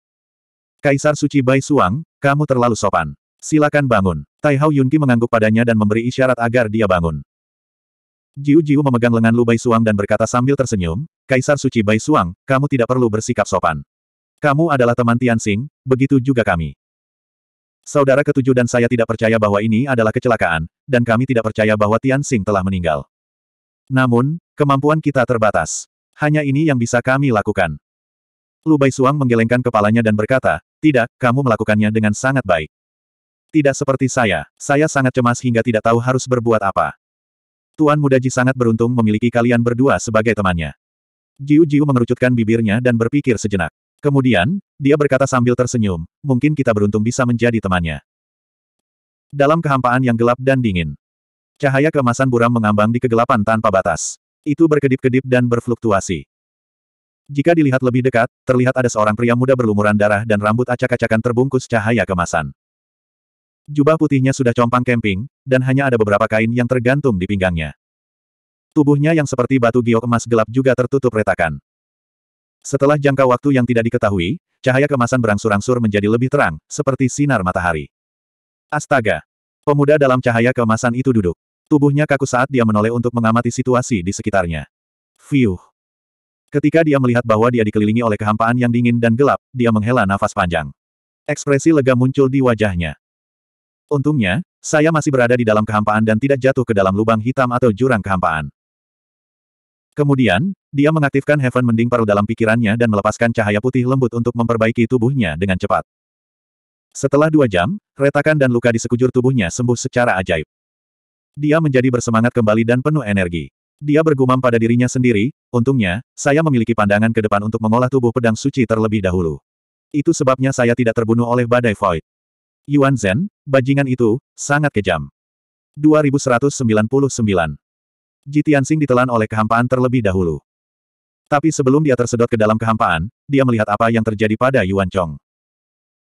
Kaisar Suci Bai Suang, kamu terlalu sopan. Silakan bangun. Tai Hao Yunqi mengangguk padanya dan memberi isyarat agar dia bangun. Jiu Jiu memegang lengan Lu Bai Suang dan berkata sambil tersenyum, Kaisar Suci Bai Suang, kamu tidak perlu bersikap sopan. Kamu adalah teman Tianxing, begitu juga kami. Saudara ketujuh dan saya tidak percaya bahwa ini adalah kecelakaan, dan kami tidak percaya bahwa Tianxing telah meninggal. Namun, kemampuan kita terbatas. Hanya ini yang bisa kami lakukan. Lu Bai Suang menggelengkan kepalanya dan berkata, tidak, kamu melakukannya dengan sangat baik. Tidak seperti saya, saya sangat cemas hingga tidak tahu harus berbuat apa. Tuan Muda sangat beruntung memiliki kalian berdua sebagai temannya. Jiu Jiu mengerucutkan bibirnya dan berpikir sejenak. Kemudian, dia berkata sambil tersenyum, mungkin kita beruntung bisa menjadi temannya. Dalam kehampaan yang gelap dan dingin, cahaya kemasan buram mengambang di kegelapan tanpa batas. Itu berkedip-kedip dan berfluktuasi. Jika dilihat lebih dekat, terlihat ada seorang pria muda berlumuran darah dan rambut acak-acakan terbungkus cahaya kemasan jubah putihnya sudah compang kemping, dan hanya ada beberapa kain yang tergantung di pinggangnya. Tubuhnya yang seperti batu giok emas gelap juga tertutup retakan. Setelah jangka waktu yang tidak diketahui, cahaya kemasan berangsur-angsur menjadi lebih terang, seperti sinar matahari. Astaga! Pemuda dalam cahaya kemasan itu duduk. Tubuhnya kaku saat dia menoleh untuk mengamati situasi di sekitarnya. Fiuh! Ketika dia melihat bahwa dia dikelilingi oleh kehampaan yang dingin dan gelap, dia menghela nafas panjang. Ekspresi lega muncul di wajahnya. Untungnya, saya masih berada di dalam kehampaan dan tidak jatuh ke dalam lubang hitam atau jurang kehampaan. Kemudian, dia mengaktifkan Heaven Mending Paru dalam pikirannya dan melepaskan cahaya putih lembut untuk memperbaiki tubuhnya dengan cepat. Setelah dua jam, retakan dan luka di sekujur tubuhnya sembuh secara ajaib. Dia menjadi bersemangat kembali dan penuh energi. Dia bergumam pada dirinya sendiri, untungnya, saya memiliki pandangan ke depan untuk mengolah tubuh pedang suci terlebih dahulu. Itu sebabnya saya tidak terbunuh oleh badai void. Yuan Zhen, bajingan itu, sangat kejam. 2199. Jitiansing ditelan oleh kehampaan terlebih dahulu. Tapi sebelum dia tersedot ke dalam kehampaan, dia melihat apa yang terjadi pada Yuan Chong.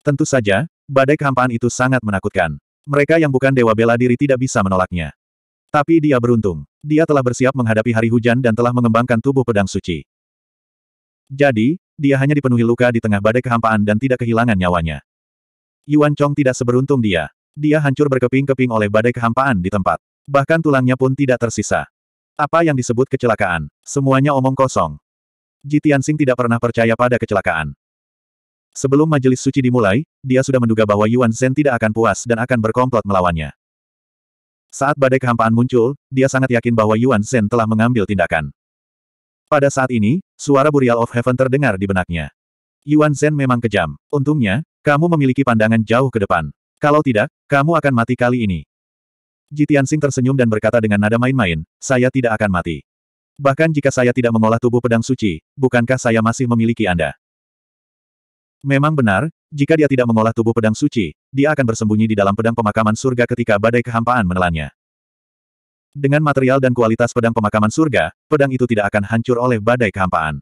Tentu saja, badai kehampaan itu sangat menakutkan. Mereka yang bukan dewa bela diri tidak bisa menolaknya. Tapi dia beruntung. Dia telah bersiap menghadapi hari hujan dan telah mengembangkan tubuh pedang suci. Jadi, dia hanya dipenuhi luka di tengah badai kehampaan dan tidak kehilangan nyawanya. Yuan Chong tidak seberuntung dia. Dia hancur berkeping-keping oleh badai kehampaan di tempat. Bahkan tulangnya pun tidak tersisa. Apa yang disebut kecelakaan? Semuanya omong kosong. Ji Tianxing tidak pernah percaya pada kecelakaan. Sebelum majelis suci dimulai, dia sudah menduga bahwa Yuan Zhen tidak akan puas dan akan berkomplot melawannya. Saat badai kehampaan muncul, dia sangat yakin bahwa Yuan Zhen telah mengambil tindakan. Pada saat ini, suara Burial of Heaven terdengar di benaknya. Yuan Zhen memang kejam. Untungnya, kamu memiliki pandangan jauh ke depan. Kalau tidak, kamu akan mati kali ini. Jitiansing tersenyum dan berkata dengan nada main-main, saya tidak akan mati. Bahkan jika saya tidak mengolah tubuh pedang suci, bukankah saya masih memiliki Anda? Memang benar, jika dia tidak mengolah tubuh pedang suci, dia akan bersembunyi di dalam pedang pemakaman surga ketika badai kehampaan menelannya. Dengan material dan kualitas pedang pemakaman surga, pedang itu tidak akan hancur oleh badai kehampaan.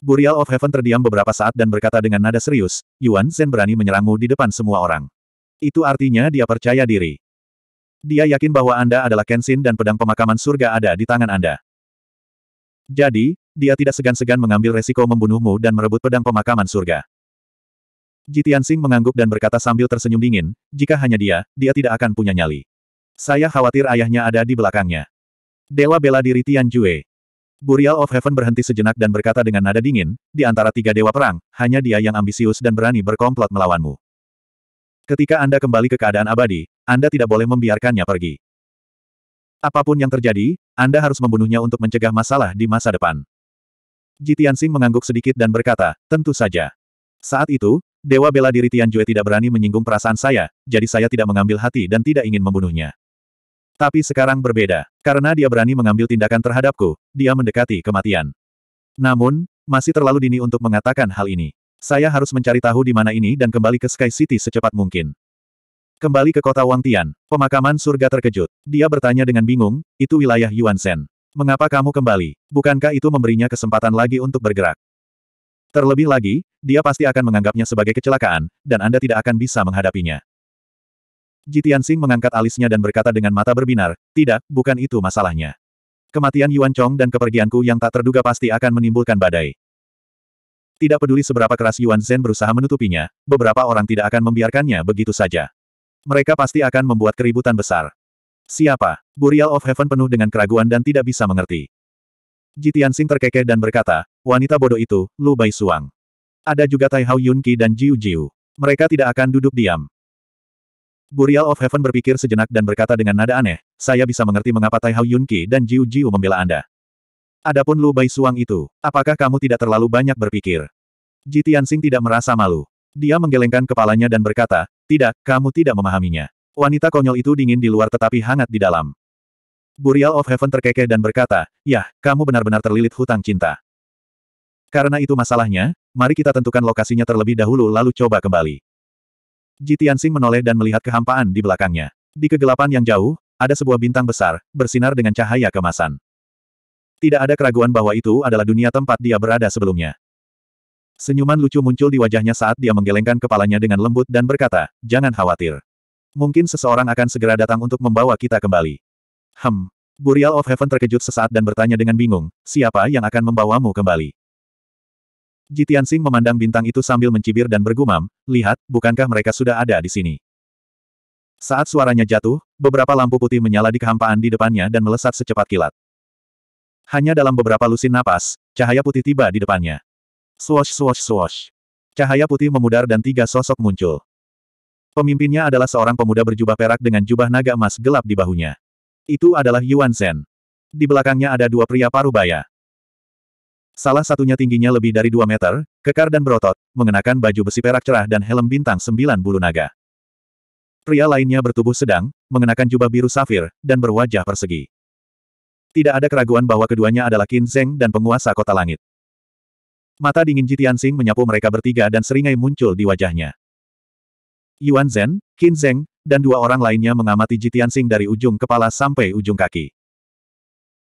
Burial of Heaven terdiam beberapa saat dan berkata dengan nada serius, Yuan Zhen berani menyerangmu di depan semua orang. Itu artinya dia percaya diri. Dia yakin bahwa Anda adalah Kenshin dan pedang pemakaman surga ada di tangan Anda. Jadi, dia tidak segan-segan mengambil resiko membunuhmu dan merebut pedang pemakaman surga. Jitian Sing mengangguk dan berkata sambil tersenyum dingin, jika hanya dia, dia tidak akan punya nyali. Saya khawatir ayahnya ada di belakangnya. Dewa bela diri Tian Jue. Burial of Heaven berhenti sejenak dan berkata dengan nada dingin, di antara tiga dewa perang, hanya dia yang ambisius dan berani berkomplot melawanmu. Ketika Anda kembali ke keadaan abadi, Anda tidak boleh membiarkannya pergi. Apapun yang terjadi, Anda harus membunuhnya untuk mencegah masalah di masa depan. Jitian Sing mengangguk sedikit dan berkata, tentu saja. Saat itu, Dewa bela diri Tianjue tidak berani menyinggung perasaan saya, jadi saya tidak mengambil hati dan tidak ingin membunuhnya. Tapi sekarang berbeda, karena dia berani mengambil tindakan terhadapku, dia mendekati kematian. Namun, masih terlalu dini untuk mengatakan hal ini. Saya harus mencari tahu di mana ini dan kembali ke Sky City secepat mungkin. Kembali ke kota Wangtian, pemakaman surga terkejut. Dia bertanya dengan bingung, itu wilayah Yuan Shen. Mengapa kamu kembali? Bukankah itu memberinya kesempatan lagi untuk bergerak? Terlebih lagi, dia pasti akan menganggapnya sebagai kecelakaan, dan Anda tidak akan bisa menghadapinya. Jitian Sing mengangkat alisnya dan berkata dengan mata berbinar, tidak, bukan itu masalahnya. Kematian Yuan Chong dan kepergianku yang tak terduga pasti akan menimbulkan badai. Tidak peduli seberapa keras Yuan Zhen berusaha menutupinya, beberapa orang tidak akan membiarkannya begitu saja. Mereka pasti akan membuat keributan besar. Siapa? Burial of Heaven penuh dengan keraguan dan tidak bisa mengerti. Jitian Sing terkekeh dan berkata, wanita bodoh itu, Lu Bai Suang. Ada juga Tai Hao Yun Qi dan Jiu Jiu. Mereka tidak akan duduk diam. Burial of Heaven berpikir sejenak dan berkata dengan nada aneh, saya bisa mengerti mengapa Tai Hao Yunqi dan Jiu Jiu membela Anda. Adapun Lu Bai Suang itu, apakah kamu tidak terlalu banyak berpikir? Ji Tianxing tidak merasa malu. Dia menggelengkan kepalanya dan berkata, tidak, kamu tidak memahaminya. Wanita konyol itu dingin di luar tetapi hangat di dalam. Burial of Heaven terkekeh dan berkata, Yah, kamu benar-benar terlilit hutang cinta. Karena itu masalahnya, mari kita tentukan lokasinya terlebih dahulu lalu coba kembali. Ji Tianxing menoleh dan melihat kehampaan di belakangnya. Di kegelapan yang jauh, ada sebuah bintang besar, bersinar dengan cahaya kemasan. Tidak ada keraguan bahwa itu adalah dunia tempat dia berada sebelumnya. Senyuman lucu muncul di wajahnya saat dia menggelengkan kepalanya dengan lembut dan berkata, jangan khawatir. Mungkin seseorang akan segera datang untuk membawa kita kembali. Hem. Burial of Heaven terkejut sesaat dan bertanya dengan bingung, siapa yang akan membawamu kembali? Jitian Sing memandang bintang itu sambil mencibir dan bergumam, lihat, bukankah mereka sudah ada di sini? Saat suaranya jatuh, beberapa lampu putih menyala di kehampaan di depannya dan melesat secepat kilat. Hanya dalam beberapa lusin napas, cahaya putih tiba di depannya. Swosh swosh swosh. Cahaya putih memudar dan tiga sosok muncul. Pemimpinnya adalah seorang pemuda berjubah perak dengan jubah naga emas gelap di bahunya. Itu adalah Yuan Zhen. Di belakangnya ada dua pria parubaya. Salah satunya tingginya lebih dari 2 meter, kekar dan berotot, mengenakan baju besi perak cerah dan helm bintang sembilan bulu naga. Pria lainnya bertubuh sedang, mengenakan jubah biru safir, dan berwajah persegi. Tidak ada keraguan bahwa keduanya adalah Qin Zheng dan penguasa kota langit. Mata dingin Jitiansing menyapu mereka bertiga dan seringai muncul di wajahnya. Yuan Zhen, Qin Zheng, dan dua orang lainnya mengamati Jitiansing dari ujung kepala sampai ujung kaki.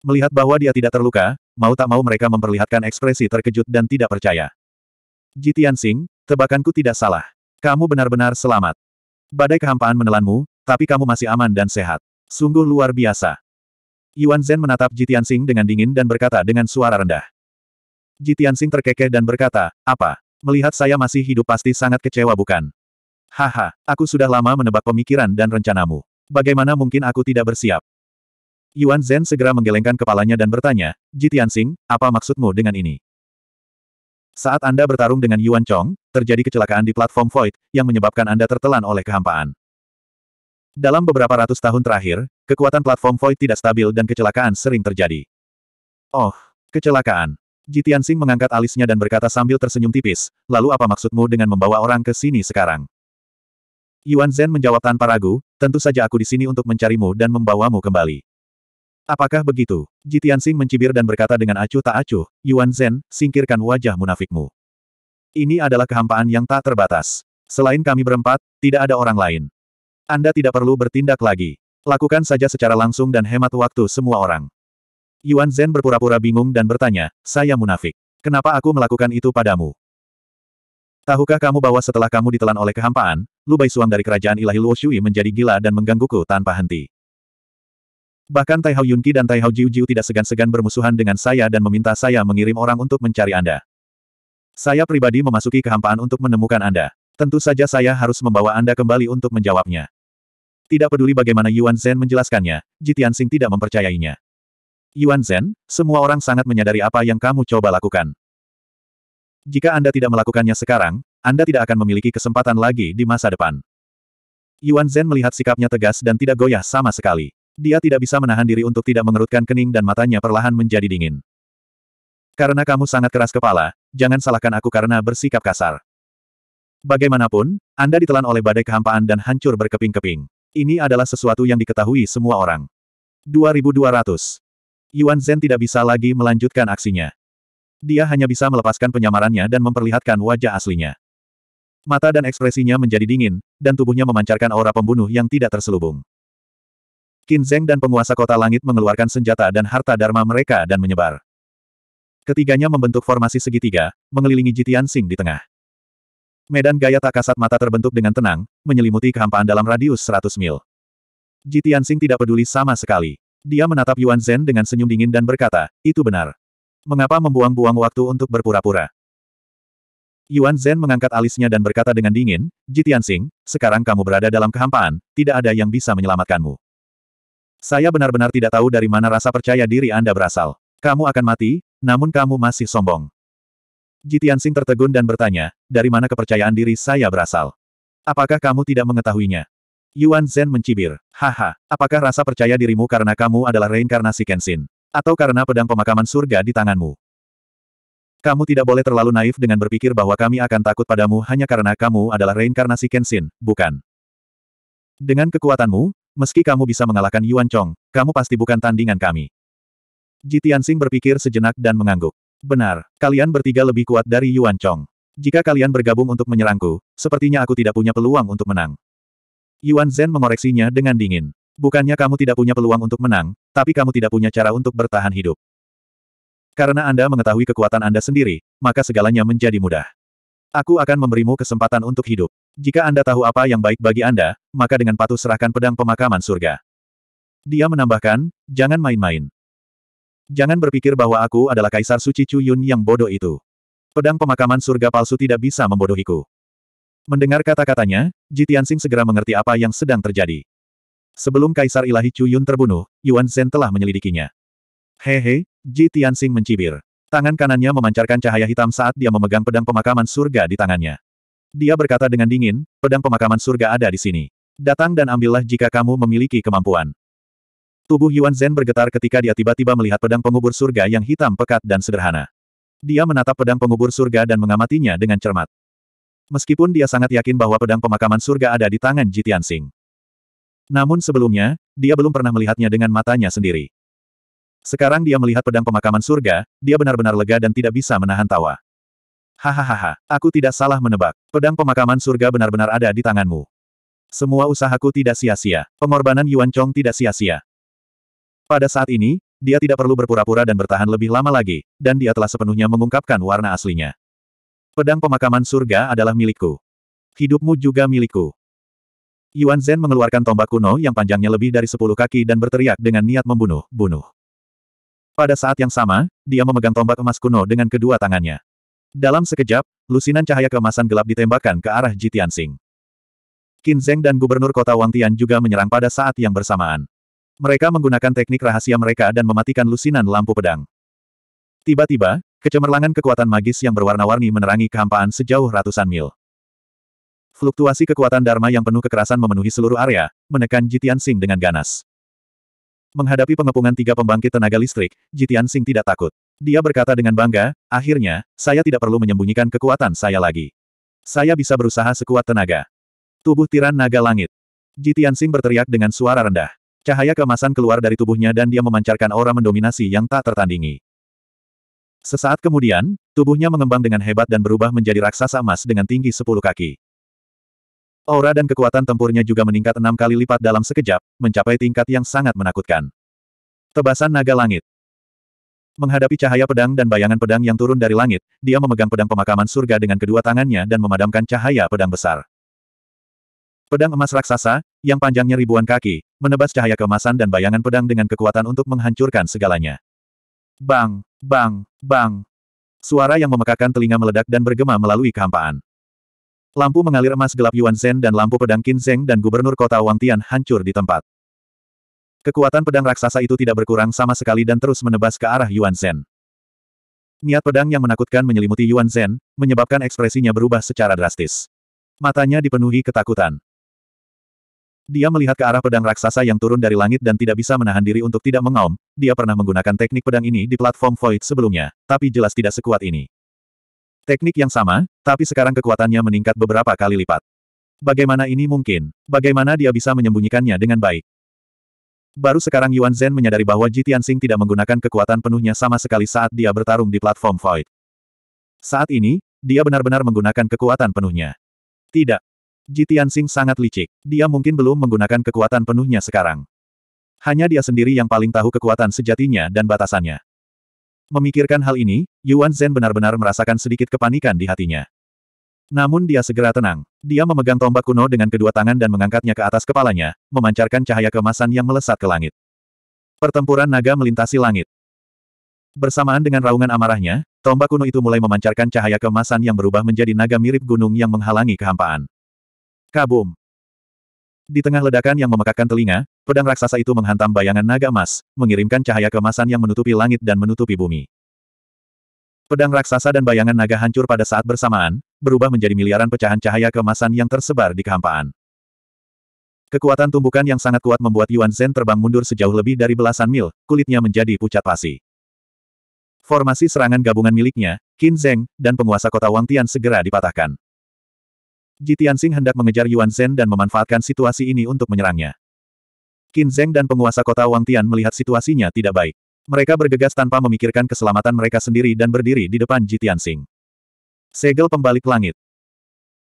Melihat bahwa dia tidak terluka, mau tak mau mereka memperlihatkan ekspresi terkejut dan tidak percaya. Jitian Sing, tebakanku tidak salah. Kamu benar-benar selamat. Badai kehampaan menelanmu, tapi kamu masih aman dan sehat. Sungguh luar biasa. Yuan Zhen menatap Jitian Sing dengan dingin dan berkata dengan suara rendah. Jitian Sing terkekeh dan berkata, apa? Melihat saya masih hidup pasti sangat kecewa bukan? Haha, aku sudah lama menebak pemikiran dan rencanamu. Bagaimana mungkin aku tidak bersiap? Yuan Zhen segera menggelengkan kepalanya dan bertanya, Ji Tianxing, apa maksudmu dengan ini? Saat Anda bertarung dengan Yuan Chong, terjadi kecelakaan di platform Void, yang menyebabkan Anda tertelan oleh kehampaan. Dalam beberapa ratus tahun terakhir, kekuatan platform Void tidak stabil dan kecelakaan sering terjadi. Oh, kecelakaan. Ji Tianxing mengangkat alisnya dan berkata sambil tersenyum tipis, lalu apa maksudmu dengan membawa orang ke sini sekarang? Yuan Zhen menjawab tanpa ragu, tentu saja aku di sini untuk mencarimu dan membawamu kembali. Apakah begitu? Jitiansing mencibir dan berkata dengan acuh tak acuh, Yuan Zhen, singkirkan wajah munafikmu. Ini adalah kehampaan yang tak terbatas. Selain kami berempat, tidak ada orang lain. Anda tidak perlu bertindak lagi. Lakukan saja secara langsung dan hemat waktu semua orang. Yuan Zhen berpura-pura bingung dan bertanya, saya munafik. Kenapa aku melakukan itu padamu? Tahukah kamu bahwa setelah kamu ditelan oleh kehampaan, Lu Suang dari kerajaan ilahi Luo Shui menjadi gila dan menggangguku tanpa henti. Bahkan Tai Hao Yunqi dan Tai Hao Jiu Jiu tidak segan-segan bermusuhan dengan saya dan meminta saya mengirim orang untuk mencari Anda. Saya pribadi memasuki kehampaan untuk menemukan Anda. Tentu saja saya harus membawa Anda kembali untuk menjawabnya. Tidak peduli bagaimana Yuan Zhen menjelaskannya, Tianxing tidak mempercayainya. Yuan Zhen, semua orang sangat menyadari apa yang kamu coba lakukan. Jika Anda tidak melakukannya sekarang, Anda tidak akan memiliki kesempatan lagi di masa depan. Yuan Zhen melihat sikapnya tegas dan tidak goyah sama sekali. Dia tidak bisa menahan diri untuk tidak mengerutkan kening dan matanya perlahan menjadi dingin. Karena kamu sangat keras kepala, jangan salahkan aku karena bersikap kasar. Bagaimanapun, Anda ditelan oleh badai kehampaan dan hancur berkeping-keping. Ini adalah sesuatu yang diketahui semua orang. 2200. Yuan Zhen tidak bisa lagi melanjutkan aksinya. Dia hanya bisa melepaskan penyamarannya dan memperlihatkan wajah aslinya. Mata dan ekspresinya menjadi dingin, dan tubuhnya memancarkan aura pembunuh yang tidak terselubung. Qin Zheng dan penguasa kota langit mengeluarkan senjata dan harta dharma mereka dan menyebar. Ketiganya membentuk formasi segitiga, mengelilingi Jitian Sing di tengah. Medan gaya tak kasat mata terbentuk dengan tenang, menyelimuti kehampaan dalam radius 100 mil. Jitian Sing tidak peduli sama sekali. Dia menatap Yuan Zhen dengan senyum dingin dan berkata, itu benar. Mengapa membuang-buang waktu untuk berpura-pura? Yuan Zhen mengangkat alisnya dan berkata dengan dingin, Jitian Sing, sekarang kamu berada dalam kehampaan, tidak ada yang bisa menyelamatkanmu. Saya benar-benar tidak tahu dari mana rasa percaya diri Anda berasal. Kamu akan mati, namun kamu masih sombong. Jitian Sing tertegun dan bertanya, dari mana kepercayaan diri saya berasal? Apakah kamu tidak mengetahuinya? Yuan Zhen mencibir. Haha, apakah rasa percaya dirimu karena kamu adalah reinkarnasi Kenshin? Atau karena pedang pemakaman surga di tanganmu? Kamu tidak boleh terlalu naif dengan berpikir bahwa kami akan takut padamu hanya karena kamu adalah reinkarnasi Kenshin, bukan? Dengan kekuatanmu, Meski kamu bisa mengalahkan Yuan Chong, kamu pasti bukan tandingan kami. Ji Tianxing berpikir sejenak dan mengangguk. Benar, kalian bertiga lebih kuat dari Yuan Chong. Jika kalian bergabung untuk menyerangku, sepertinya aku tidak punya peluang untuk menang. Yuan Zhen mengoreksinya dengan dingin. Bukannya kamu tidak punya peluang untuk menang, tapi kamu tidak punya cara untuk bertahan hidup. Karena Anda mengetahui kekuatan Anda sendiri, maka segalanya menjadi mudah. Aku akan memberimu kesempatan untuk hidup. Jika Anda tahu apa yang baik bagi Anda, maka dengan patuh serahkan pedang pemakaman surga. Dia menambahkan, jangan main-main. Jangan berpikir bahwa aku adalah Kaisar Suci Chu Yun yang bodoh itu. Pedang pemakaman surga palsu tidak bisa membodohiku. Mendengar kata-katanya, Tianxing segera mengerti apa yang sedang terjadi. Sebelum Kaisar Ilahi Chu Yun terbunuh, Yuan Zhen telah menyelidikinya. Hehe, Tianxing mencibir. Tangan kanannya memancarkan cahaya hitam saat dia memegang pedang pemakaman surga di tangannya. Dia berkata dengan dingin, pedang pemakaman surga ada di sini. Datang dan ambillah jika kamu memiliki kemampuan. Tubuh Yuan Zhen bergetar ketika dia tiba-tiba melihat pedang pengubur surga yang hitam pekat dan sederhana. Dia menatap pedang pengubur surga dan mengamatinya dengan cermat. Meskipun dia sangat yakin bahwa pedang pemakaman surga ada di tangan Jitian Sing. Namun sebelumnya, dia belum pernah melihatnya dengan matanya sendiri. Sekarang dia melihat pedang pemakaman surga, dia benar-benar lega dan tidak bisa menahan tawa. Hahaha, aku tidak salah menebak. Pedang pemakaman surga benar-benar ada di tanganmu. Semua usahaku tidak sia-sia. Pengorbanan Yuan Chong tidak sia-sia. Pada saat ini, dia tidak perlu berpura-pura dan bertahan lebih lama lagi, dan dia telah sepenuhnya mengungkapkan warna aslinya. Pedang pemakaman surga adalah milikku. Hidupmu juga milikku. Yuan Zhen mengeluarkan tombak kuno yang panjangnya lebih dari sepuluh kaki dan berteriak dengan niat membunuh, bunuh. Pada saat yang sama, dia memegang tombak emas kuno dengan kedua tangannya. Dalam sekejap, lusinan cahaya keemasan gelap ditembakkan ke arah Jitian Tianxing. Qin Zheng dan Gubernur Kota Wang Tian juga menyerang pada saat yang bersamaan. Mereka menggunakan teknik rahasia mereka dan mematikan lusinan lampu pedang. Tiba-tiba, kecemerlangan kekuatan magis yang berwarna-warni menerangi kehampaan sejauh ratusan mil. Fluktuasi kekuatan Dharma yang penuh kekerasan memenuhi seluruh area, menekan Jitian Sing dengan ganas. Menghadapi pengepungan tiga pembangkit tenaga listrik, Jitian Sing tidak takut. Dia berkata dengan bangga, akhirnya, saya tidak perlu menyembunyikan kekuatan saya lagi. Saya bisa berusaha sekuat tenaga. Tubuh tiran naga langit. Jitian Sing berteriak dengan suara rendah. Cahaya kemasan keluar dari tubuhnya dan dia memancarkan aura mendominasi yang tak tertandingi. Sesaat kemudian, tubuhnya mengembang dengan hebat dan berubah menjadi raksasa emas dengan tinggi 10 kaki. Aura dan kekuatan tempurnya juga meningkat enam kali lipat dalam sekejap, mencapai tingkat yang sangat menakutkan. Tebasan naga langit. Menghadapi cahaya pedang dan bayangan pedang yang turun dari langit, dia memegang pedang pemakaman surga dengan kedua tangannya dan memadamkan cahaya pedang besar. Pedang emas raksasa, yang panjangnya ribuan kaki, menebas cahaya kemasan dan bayangan pedang dengan kekuatan untuk menghancurkan segalanya. Bang, bang, bang. Suara yang memekakan telinga meledak dan bergema melalui kehampaan. Lampu mengalir emas gelap Yuan Zhen dan lampu pedang Qin Zeng dan gubernur kota Wang Tian hancur di tempat. Kekuatan pedang raksasa itu tidak berkurang sama sekali dan terus menebas ke arah Yuan Zhen. Niat pedang yang menakutkan menyelimuti Yuan Zhen, menyebabkan ekspresinya berubah secara drastis. Matanya dipenuhi ketakutan. Dia melihat ke arah pedang raksasa yang turun dari langit dan tidak bisa menahan diri untuk tidak mengaum, dia pernah menggunakan teknik pedang ini di platform Void sebelumnya, tapi jelas tidak sekuat ini. Teknik yang sama, tapi sekarang kekuatannya meningkat beberapa kali lipat. Bagaimana ini mungkin? Bagaimana dia bisa menyembunyikannya dengan baik? Baru sekarang Yuan Zhen menyadari bahwa Ji Tianxing tidak menggunakan kekuatan penuhnya sama sekali saat dia bertarung di platform Void. Saat ini, dia benar-benar menggunakan kekuatan penuhnya. Tidak. Ji Tianxing sangat licik. Dia mungkin belum menggunakan kekuatan penuhnya sekarang. Hanya dia sendiri yang paling tahu kekuatan sejatinya dan batasannya. Memikirkan hal ini, Yuan Zhen benar-benar merasakan sedikit kepanikan di hatinya. Namun dia segera tenang. Dia memegang tombak kuno dengan kedua tangan dan mengangkatnya ke atas kepalanya, memancarkan cahaya kemasan yang melesat ke langit. Pertempuran naga melintasi langit. Bersamaan dengan raungan amarahnya, tombak kuno itu mulai memancarkan cahaya kemasan yang berubah menjadi naga mirip gunung yang menghalangi kehampaan. Kabum! Di tengah ledakan yang memekakkan telinga, pedang raksasa itu menghantam bayangan naga emas, mengirimkan cahaya kemasan yang menutupi langit dan menutupi bumi. Pedang raksasa dan bayangan naga hancur pada saat bersamaan, berubah menjadi miliaran pecahan cahaya kemasan yang tersebar di kehampaan. Kekuatan tumbukan yang sangat kuat membuat Yuan Zhen terbang mundur sejauh lebih dari belasan mil, kulitnya menjadi pucat pasi. Formasi serangan gabungan miliknya, Qin Zheng, dan penguasa kota Wang Tian segera dipatahkan. Ji Tianxing hendak mengejar Yuan Zhen dan memanfaatkan situasi ini untuk menyerangnya. Qin Zheng dan penguasa kota Wang Tian melihat situasinya tidak baik. Mereka bergegas tanpa memikirkan keselamatan mereka sendiri dan berdiri di depan Jitian Sing. Segel pembalik langit.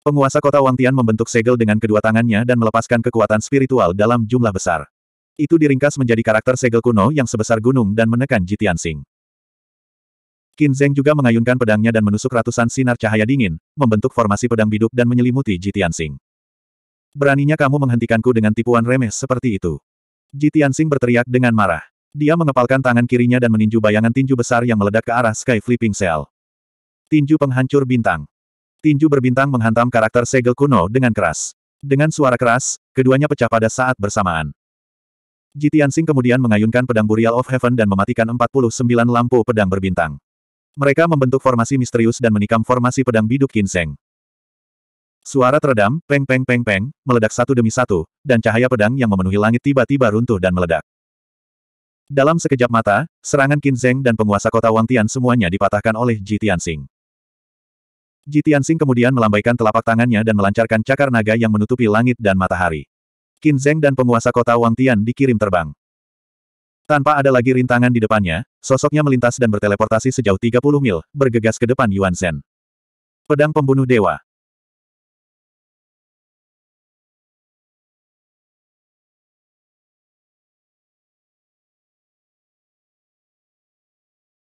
Penguasa kota Wang Tian membentuk segel dengan kedua tangannya dan melepaskan kekuatan spiritual dalam jumlah besar. Itu diringkas menjadi karakter segel kuno yang sebesar gunung dan menekan Jitian Sing. Qin Zheng juga mengayunkan pedangnya dan menusuk ratusan sinar cahaya dingin, membentuk formasi pedang biduk dan menyelimuti Jitian Sing. Beraninya kamu menghentikanku dengan tipuan remeh seperti itu. Jitian Sing berteriak dengan marah. Dia mengepalkan tangan kirinya dan meninju bayangan tinju besar yang meledak ke arah Sky Flipping Cell. Tinju penghancur bintang. Tinju berbintang menghantam karakter segel kuno dengan keras. Dengan suara keras, keduanya pecah pada saat bersamaan. Jitian Jitiansing kemudian mengayunkan pedang Burial of Heaven dan mematikan 49 lampu pedang berbintang. Mereka membentuk formasi misterius dan menikam formasi pedang biduk Kinseng. Suara teredam, peng peng peng peng, meledak satu demi satu, dan cahaya pedang yang memenuhi langit tiba-tiba runtuh dan meledak. Dalam sekejap mata, serangan Qin Zeng dan penguasa kota Wang Tian semuanya dipatahkan oleh Ji Tianxing. Ji Tianxing kemudian melambaikan telapak tangannya dan melancarkan cakar naga yang menutupi langit dan matahari. Qin Zeng dan penguasa kota Wang Tian dikirim terbang. Tanpa ada lagi rintangan di depannya, sosoknya melintas dan berteleportasi sejauh 30 mil, bergegas ke depan Yuan Zhen. Pedang Pembunuh Dewa